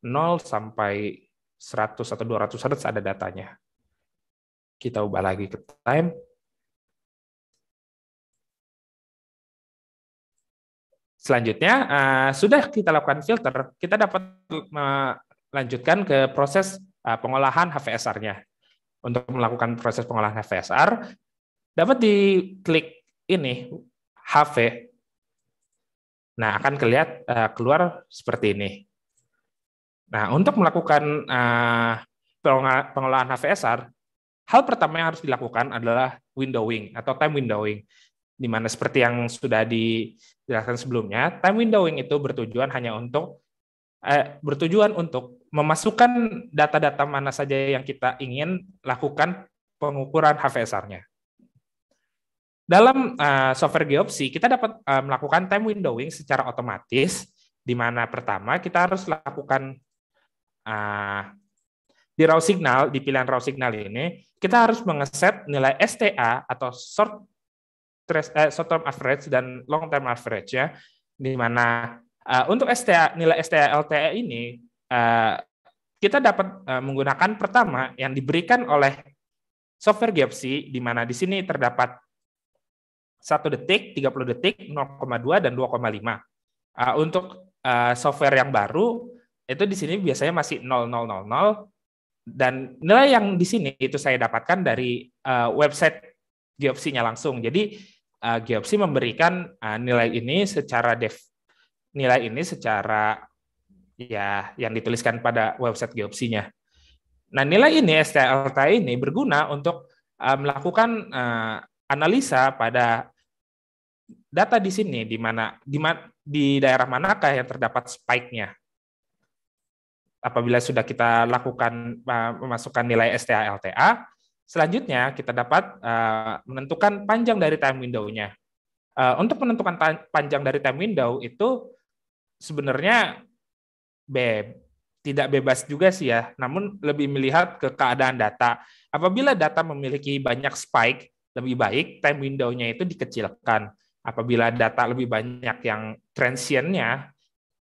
0 sampai 100 atau 200 Hz ada datanya. Kita ubah lagi ke time. Selanjutnya, eh, sudah kita lakukan filter, kita dapat melanjutkan ke proses eh, pengolahan HVSR-nya. Untuk melakukan proses pengolahan HVSR, dapat diklik ini HV. Nah, akan kelihat uh, keluar seperti ini. Nah, untuk melakukan uh, eh, pengelolaan HVSR, hal pertama yang harus dilakukan adalah windowing atau time windowing di mana seperti yang sudah dijelaskan sebelumnya, time windowing itu bertujuan hanya untuk eh, bertujuan untuk memasukkan data-data mana saja yang kita ingin lakukan pengukuran HVSR-nya. Dalam uh, software geopsi, kita dapat uh, melakukan time windowing secara otomatis, di mana pertama kita harus lakukan uh, di raw signal, di pilihan raw signal ini, kita harus mengeset nilai STA atau short, eh, short term average dan long term average ya, di mana uh, untuk STA nilai STA LTA e ini uh, kita dapat uh, menggunakan pertama yang diberikan oleh software Geopsi, di mana di sini terdapat 1 detik, 30 detik, 0,2 dan 2,5. Uh, ah, untuk ah, software yang baru itu di sini biasanya masih 0000 dan nilai yang di sini itu saya dapatkan dari ah, website geopsinya langsung. Jadi geopsi memberikan nilai ini secara dev nilai ini secara ya yang dituliskan pada website geopsinya. Nah, nilai ini STLT ini berguna untuk melakukan analisa pada data di sini di mana di, di daerah manakah yang terdapat spike-nya. Apabila sudah kita lakukan memasukkan nilai STA LTA, selanjutnya kita dapat uh, menentukan panjang dari time window-nya. Uh, untuk menentukan panjang dari time window itu sebenarnya be tidak bebas juga sih ya, namun lebih melihat ke keadaan data. Apabila data memiliki banyak spike, lebih baik time window-nya itu dikecilkan apabila data lebih banyak yang transientnya,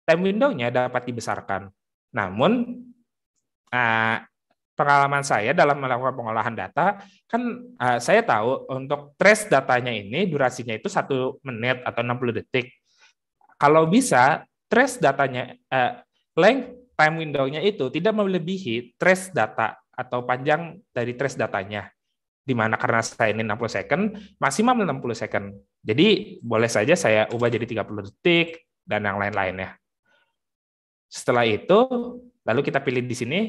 time window-nya dapat dibesarkan. Namun, eh, pengalaman saya dalam melakukan pengolahan data, kan eh, saya tahu untuk trace datanya ini durasinya itu satu menit atau 60 detik. Kalau bisa, trace datanya, uh, length time window-nya itu tidak melebihi trace data atau panjang dari trace datanya di mana karena saya ini 60 second, maksimal 60 second. Jadi boleh saja saya ubah jadi 30 detik dan yang lain lain ya. Setelah itu, lalu kita pilih di sini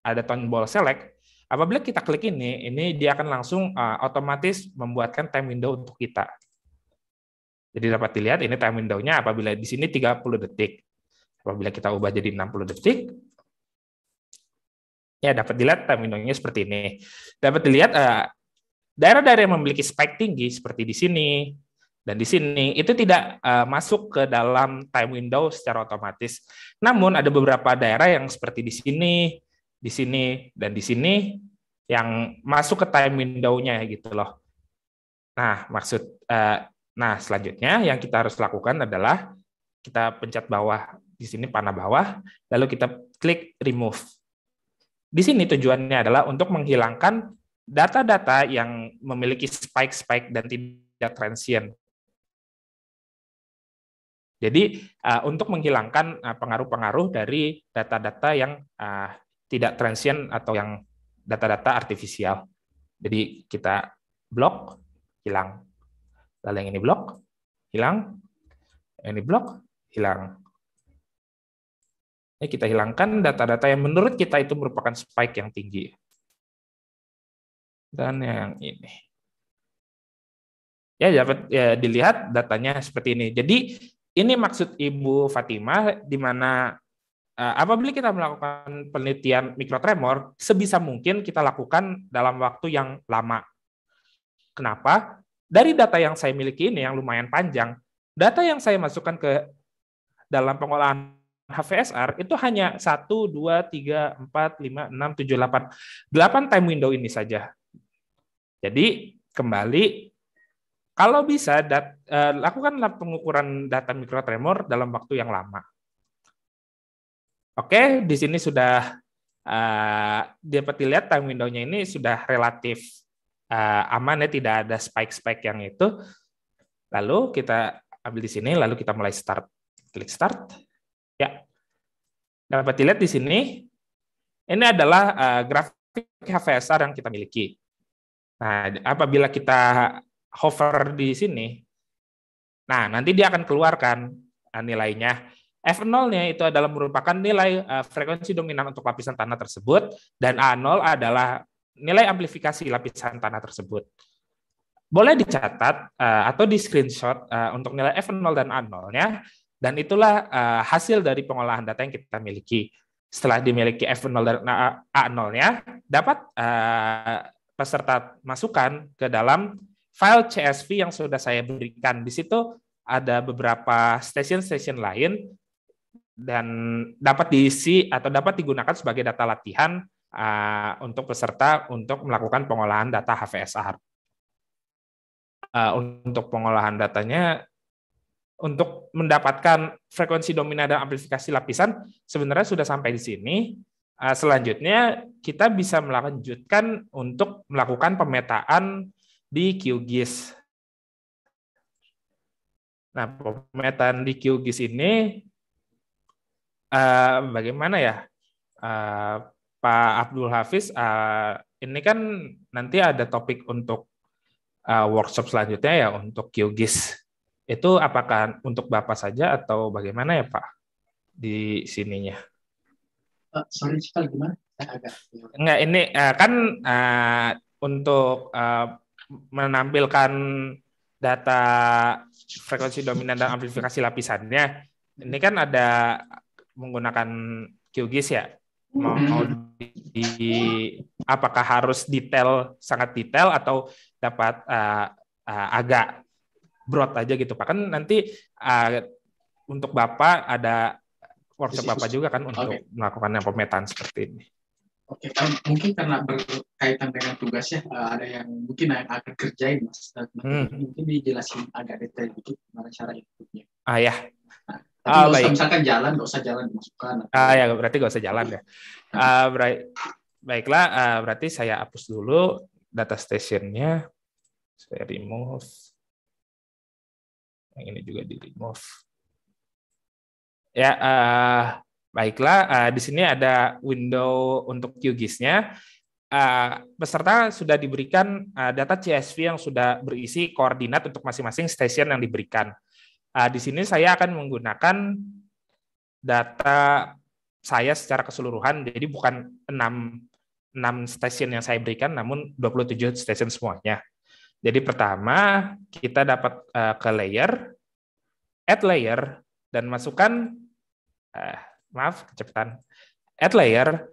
ada tombol select. Apabila kita klik ini, ini dia akan langsung uh, otomatis membuatkan time window untuk kita. Jadi dapat dilihat ini time window-nya apabila di sini 30 detik. Apabila kita ubah jadi 60 detik, ya dapat dilihat time window-nya seperti ini. Dapat dilihat uh, Daerah-daerah yang memiliki spike tinggi seperti di sini dan di sini itu tidak uh, masuk ke dalam time window secara otomatis. Namun ada beberapa daerah yang seperti di sini, di sini dan di sini yang masuk ke time window-nya gitu loh. Nah, maksud uh, nah selanjutnya yang kita harus lakukan adalah kita pencet bawah di sini panah bawah, lalu kita klik remove. Di sini tujuannya adalah untuk menghilangkan data-data yang memiliki spike-spike dan tidak transient. Jadi uh, untuk menghilangkan eh, pengaruh-pengaruh dari data-data yang uh, tidak transient atau yang data-data artifisial. Jadi kita blok, hilang. Lalu yang ini blok, hilang. Yang ini blok, hilang. Ini kita hilangkan data-data yang menurut kita itu merupakan spike yang tinggi dan yang ini. Ya dapat ya, ya dilihat datanya seperti ini. Jadi ini maksud Ibu Fatimah di mana uh, apabila kita melakukan penelitian mikrotremor sebisa mungkin kita lakukan dalam waktu yang lama. Kenapa? Dari data yang saya miliki ini yang lumayan panjang, data yang saya masukkan ke dalam pengolahan HVSR itu hanya 1, 2, 3, 4, 5, 6, 7, 8. 8 time window ini saja. Jadi kembali kalau bisa dat, eh, lakukanlah pengukuran data mikrotremor dalam waktu yang lama. Oke, di sini sudah eh, dapat dilihat time window-nya ini sudah relatif eh, aman ya, tidak ada spike-spike yang itu. Lalu kita ambil di sini, lalu kita mulai start. Klik start. Ya, dapat dilihat di sini. Ini adalah uh, grafik HVSR yang kita miliki. Nah, apabila kita hover di sini, nah nanti dia akan keluarkan eh, nilainya. F0-nya itu adalah merupakan nilai eh, frekuensi dominan untuk lapisan tanah tersebut, dan A0 adalah nilai amplifikasi lapisan tanah tersebut. Boleh dicatat eh, atau di screenshot untuk nilai F0 dan A0-nya, dan itulah hasil dari pengolahan data yang kita miliki. Setelah dimiliki F0 dan A0-nya, dapat peserta masukan ke dalam file CSV yang sudah saya berikan. Di situ ada beberapa stasiun-stasiun lain dan dapat diisi atau dapat digunakan sebagai data latihan uh, untuk peserta untuk melakukan pengolahan data HVSR. Uh, untuk pengolahan datanya, untuk mendapatkan frekuensi dominan dan amplifikasi lapisan, sebenarnya sudah sampai di sini. Ah, selanjutnya kita bisa melanjutkan untuk melakukan pemetaan di QGIS. Nah, pemetaan di QGIS ini uh, bagaimana ya, uh, Pak Abdul Hafiz? Uh, ini kan nanti ada topik untuk uh, workshop selanjutnya ya untuk QGIS. Itu apakah untuk Bapak saja atau bagaimana ya Pak di sininya? sorry sekali gimana? agak. Enggak ini uh, kan uh, untuk uh, menampilkan data frekuensi dominan dan amplifikasi lapisannya. Ini kan ada menggunakan QGIS ya. Mau, mau di apakah harus detail sangat detail atau dapat uh, uh, agak broad aja gitu Pak. Kan nanti uh, untuk Bapak ada workshop Bapak juga kan untuk okay. melakukan pemetaan seperti ini. Oke, okay, mungkin karena berkaitan dengan tugas ya eh, ada yang mungkin yang akan kerjain, Mas. Eh, hmm. Mungkin dijelasin agak detail dikit gimana cara ikutnya. Ah ya. Nah, ah, misalkan jalan, nggak usah jalan dimasukkan. Ah ya, berarti nggak usah jalan ya. Nah. Ah, baik. Baiklah, ah, berarti saya hapus dulu data stationnya. Saya remove. Yang ini juga di remove. Ya, uh, baiklah. Uh, di sini ada window untuk QGIS-nya. Uh, eh, peserta sudah diberikan uh, data CSV yang sudah berisi koordinat untuk masing-masing stasiun yang diberikan. Uh, di sini saya akan menggunakan data saya secara keseluruhan, jadi bukan 6, 6 stasiun yang saya berikan, namun 27 stasiun semuanya. Jadi pertama, kita dapat uh, ke layer, add layer, dan masukkan uh, maaf kecepatan add layer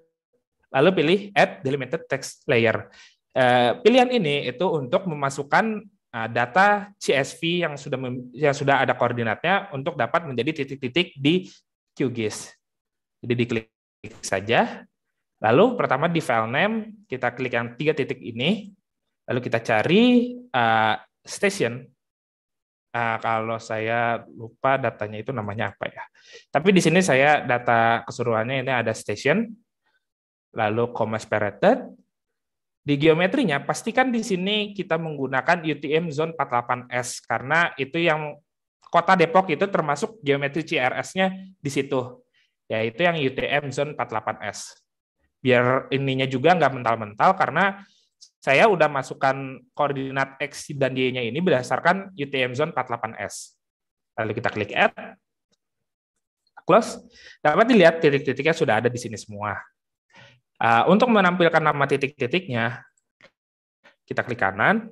lalu pilih add delimited text layer. Uh, pilihan ini itu untuk memasukkan uh, data CSV yang sudah yang sudah ada koordinatnya untuk dapat menjadi titik-titik di QGIS. Jadi diklik saja. Lalu pertama di file name kita klik yang tiga titik ini, lalu kita cari uh, station uh, kalau saya lupa datanya itu namanya apa ya. Tapi di sini saya data keseluruhannya ini ada station, lalu comma separated. Di geometrinya pastikan di sini kita menggunakan UTM zone 48S karena itu yang kota Depok itu termasuk geometri CRS-nya di situ, yaitu yang UTM zone 48S. Biar ininya juga nggak mental-mental karena saya udah masukkan koordinat X dan Y-nya ini berdasarkan UTM zone 48S. Lalu kita klik add, close. Dapat dilihat titik-titiknya sudah ada di sini semua. Ah, untuk menampilkan nama titik-titiknya, kita klik kanan.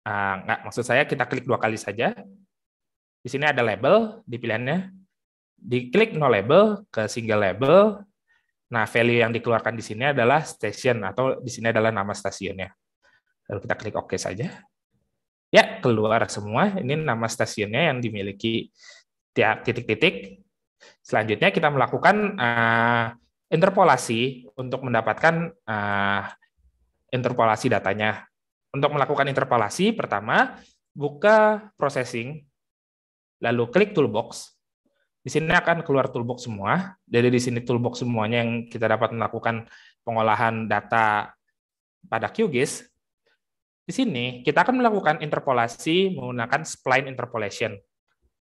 Uh, ah, enggak, maksud saya kita klik dua kali saja. Di sini ada label di pilihannya. Diklik no label ke single label, Nah, value yang dikeluarkan di sini adalah station atau di sini adalah nama stasiunnya. Lalu kita klik OK saja. Ya, keluar semua. Ini nama stasiunnya yang dimiliki tiap titik-titik. Selanjutnya kita melakukan uh, interpolasi untuk mendapatkan uh, interpolasi datanya. Untuk melakukan interpolasi, pertama buka processing, lalu klik toolbox, di sini akan keluar toolbox semua. Jadi di sini toolbox semuanya yang kita dapat melakukan pengolahan data pada QGIS. Di sini kita akan melakukan interpolasi menggunakan spline interpolation.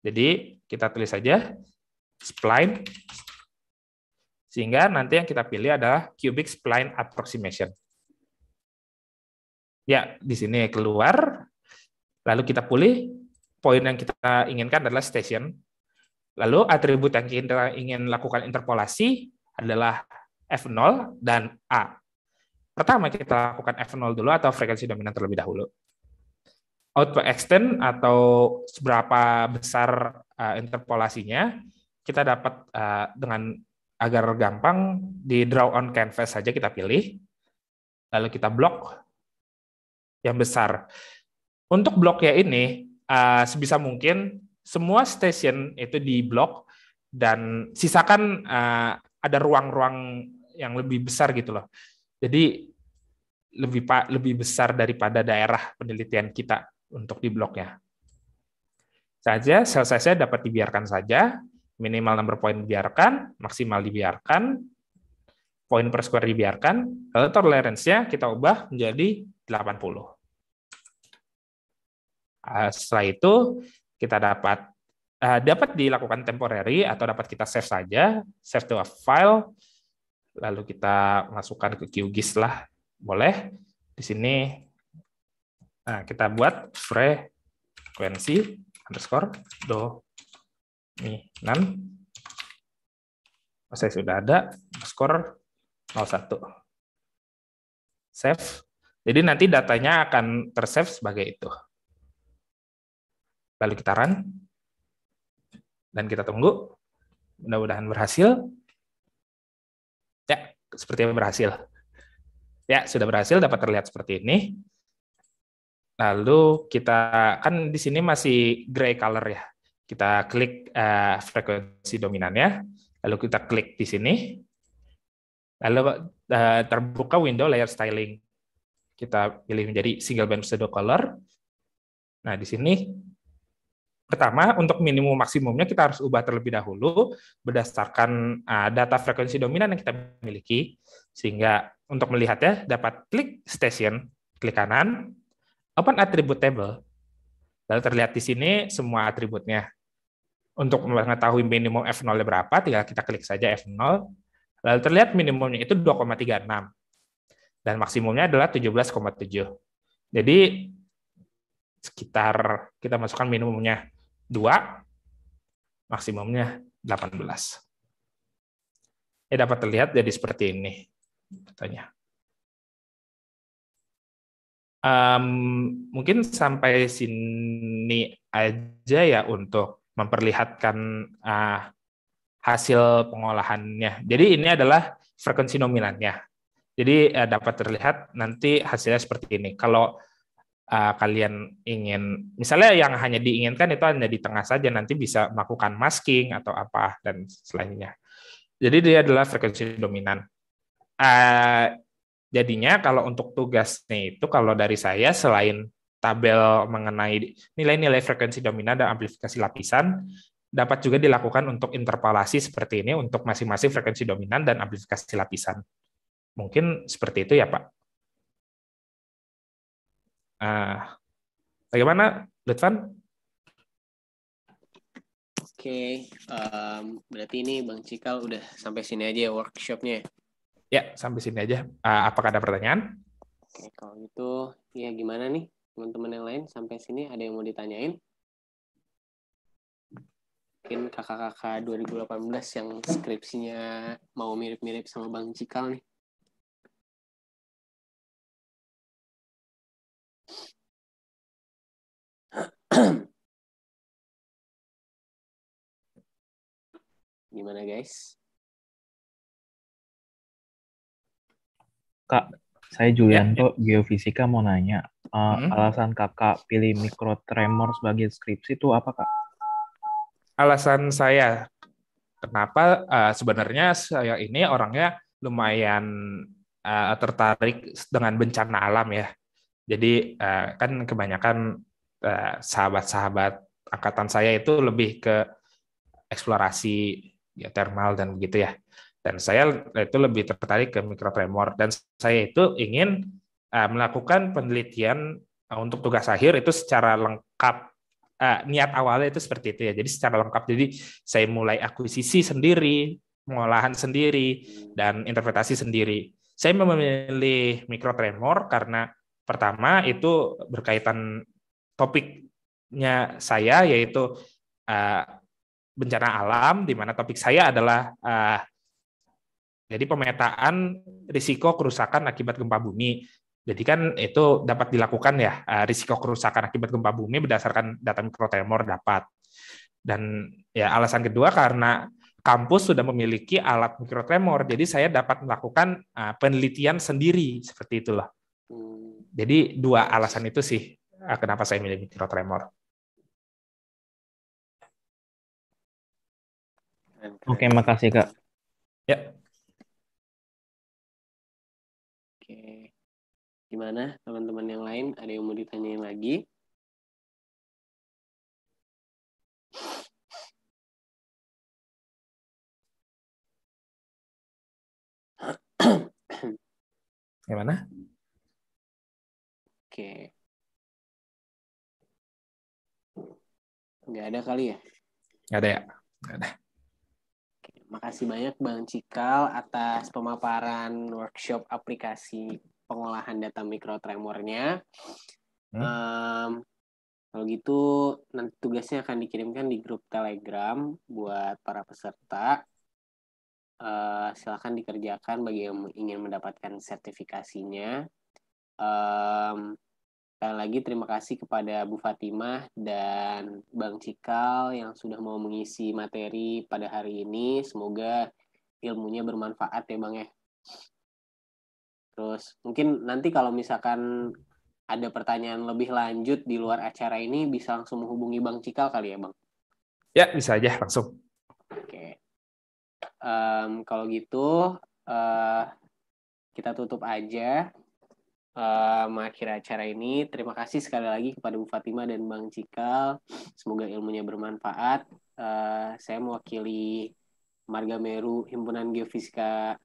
Jadi kita tulis saja spline sehingga nanti yang kita pilih adalah cubic spline approximation. Ya, di sini keluar. Lalu kita pilih poin yang kita inginkan adalah station Lalu atribut yang kita ingin lakukan interpolasi adalah F0 dan A. Pertama kita lakukan F0 dulu atau frekuensi dominan terlebih dahulu. Output extend atau seberapa besar uh, interpolasinya kita dapat uh, dengan agar gampang di draw on canvas saja kita pilih. Lalu kita blok yang besar. Untuk bloknya ini uh, sebisa mungkin semua stasiun itu di blok dan sisakan uh, ada ruang-ruang yang lebih besar gitu loh. Jadi lebih pak lebih besar daripada daerah penelitian kita untuk di bloknya. Saja sel size dapat dibiarkan saja, minimal number point dibiarkan, maksimal dibiarkan, point per square dibiarkan, lalu tolerance-nya kita ubah menjadi 80. Nah, setelah itu kita dapat uh, dapat dilakukan temporary atau dapat kita save saja, save to a file, lalu kita masukkan ke QGIS lah, boleh. Di sini nah, kita buat frekuensi underscore do nih Oh, saya sudah ada skor 01. Save. Jadi nanti datanya akan tersave sebagai itu. Lalu kita run. Dan kita tunggu. Mudah-mudahan berhasil. Ya, sepertinya berhasil. Ya, sudah berhasil dapat terlihat seperti ini. Lalu kita kan di sini masih gray color ya. Kita klik uh, frekuensi dominannya, lalu kita klik di sini. Lalu uh, terbuka window layer styling. Kita pilih menjadi single band pseudo color. Nah, di sini Pertama, untuk minimum maksimumnya kita harus ubah terlebih dahulu berdasarkan uh, data frekuensi dominan yang kita miliki. Sehingga untuk melihatnya dapat klik station, klik kanan, open attribute table. Lalu terlihat di sini semua atributnya. Untuk mengetahui minimum F0 berapa, tinggal kita klik saja F0. Lalu terlihat minimumnya itu 2,36 dan maksimumnya adalah 17,7. Jadi sekitar kita masukkan minimumnya 2, maksimumnya 18. Ini eh, dapat terlihat jadi seperti ini katanya. Um, mungkin sampai sini aja ya untuk memperlihatkan uh, hasil pengolahannya. Jadi ini adalah frekuensi nominalnya. Jadi uh, dapat terlihat nanti hasilnya seperti ini. Kalau uh, kalian ingin misalnya yang hanya diinginkan itu hanya di tengah saja nanti bisa melakukan masking atau apa dan selanjutnya jadi dia adalah frekuensi dominan uh, jadinya kalau untuk tugasnya itu kalau dari saya selain tabel mengenai nilai-nilai frekuensi dominan dan amplifikasi lapisan dapat juga dilakukan untuk interpolasi seperti ini untuk masing-masing frekuensi dominan dan amplifikasi lapisan. Mungkin seperti itu ya Pak. Ah, bagaimana Lutfan? Oke, okay. um, berarti ini Bang Cikal udah sampai sini aja ya workshopnya. Ya, sampai sini aja. Uh, apakah ada pertanyaan? Oke, kalau gitu, ya gimana nih teman-teman yang lain sampai sini ada yang mau ditanyain? Mungkin kakak-kakak 2018 yang skripsinya mau mirip-mirip sama Bang Cikal nih. Gimana guys? Kak, saya Julianto, ya, ya. geofisika mau nanya. Uh, hmm? Alasan kakak pilih mikro tremor sebagai skripsi itu apa kak? Alasan saya, kenapa uh, sebenarnya saya ini orangnya lumayan uh, tertarik dengan bencana alam ya. Jadi uh, kan kebanyakan sahabat-sahabat uh, sahabat -sahabat angkatan saya itu lebih ke eksplorasi geotermal ya, dan begitu ya. Dan saya itu lebih tertarik ke tremor dan saya itu ingin uh, melakukan penelitian uh, untuk tugas akhir itu secara lengkap uh, niat awalnya itu seperti itu ya. Jadi secara lengkap. Jadi saya mulai akuisisi sendiri, pengolahan sendiri dan interpretasi sendiri. Saya memilih mikrotremor karena pertama itu berkaitan topiknya saya yaitu uh, bencana alam, di mana topik saya adalah uh, jadi pemetaan risiko kerusakan akibat gempa bumi. Jadi kan itu dapat dilakukan ya, uh, risiko kerusakan akibat gempa bumi berdasarkan data mikrotremor dapat. Dan ya alasan kedua karena kampus sudah memiliki alat mikrotremor, jadi saya dapat melakukan uh, penelitian sendiri seperti itulah hmm. Jadi dua alasan itu sih uh, kenapa saya milih mikrotremor. Oke, makasih Kak. Ya. Oke. Gimana teman-teman yang lain? Ada yang mau ditanyain lagi? Gimana? Oke. Gak ada kali ya? Gak ada ya? gak ada. Makasih banyak Bang Cikal atas pemaparan workshop aplikasi pengolahan data mikrotremornya. Hmm. Um, kalau gitu nanti tugasnya akan dikirimkan di grup Telegram buat para peserta. Uh, eh, silahkan dikerjakan bagi yang ingin mendapatkan sertifikasinya. Um, Sekali lagi terima kasih kepada Bu Fatimah dan Bang Cikal yang sudah mau mengisi materi pada hari ini. Semoga ilmunya bermanfaat ya Bang ya. Terus mungkin nanti kalau misalkan ada pertanyaan lebih lanjut di luar acara ini bisa langsung menghubungi Bang Cikal kali ya Bang. Ya bisa aja langsung. Oke. Um, kalau gitu uh, kita tutup aja uh, mengakhir acara ini. Terima kasih sekali lagi kepada Bu Fatima dan Bang Cikal. Semoga ilmunya bermanfaat. Uh, saya mewakili Marga Meru, Himpunan Geofisika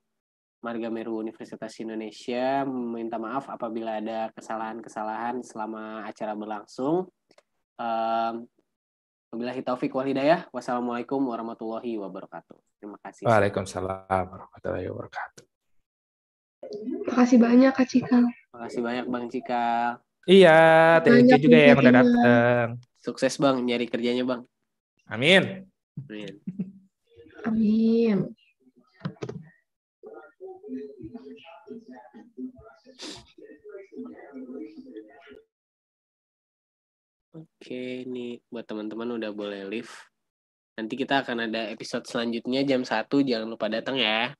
Marga Meru Universitas Indonesia. Minta maaf apabila ada kesalahan-kesalahan selama acara berlangsung. Um, Wabillahi taufik wal hidayah. Wassalamualaikum warahmatullahi wabarakatuh. Terima kasih. Waalaikumsalam warahmatullahi wabarakatuh. Makasih banyak Kak Cika. Makasih banyak Bang Cika. Iya, terima kasih juga ya yang udah datang. Sukses Bang nyari kerjanya Bang. Amin. Amin. Amin. Oke, ini buat teman-teman udah boleh leave. Nanti kita akan ada episode selanjutnya jam 1. Jangan lupa datang ya.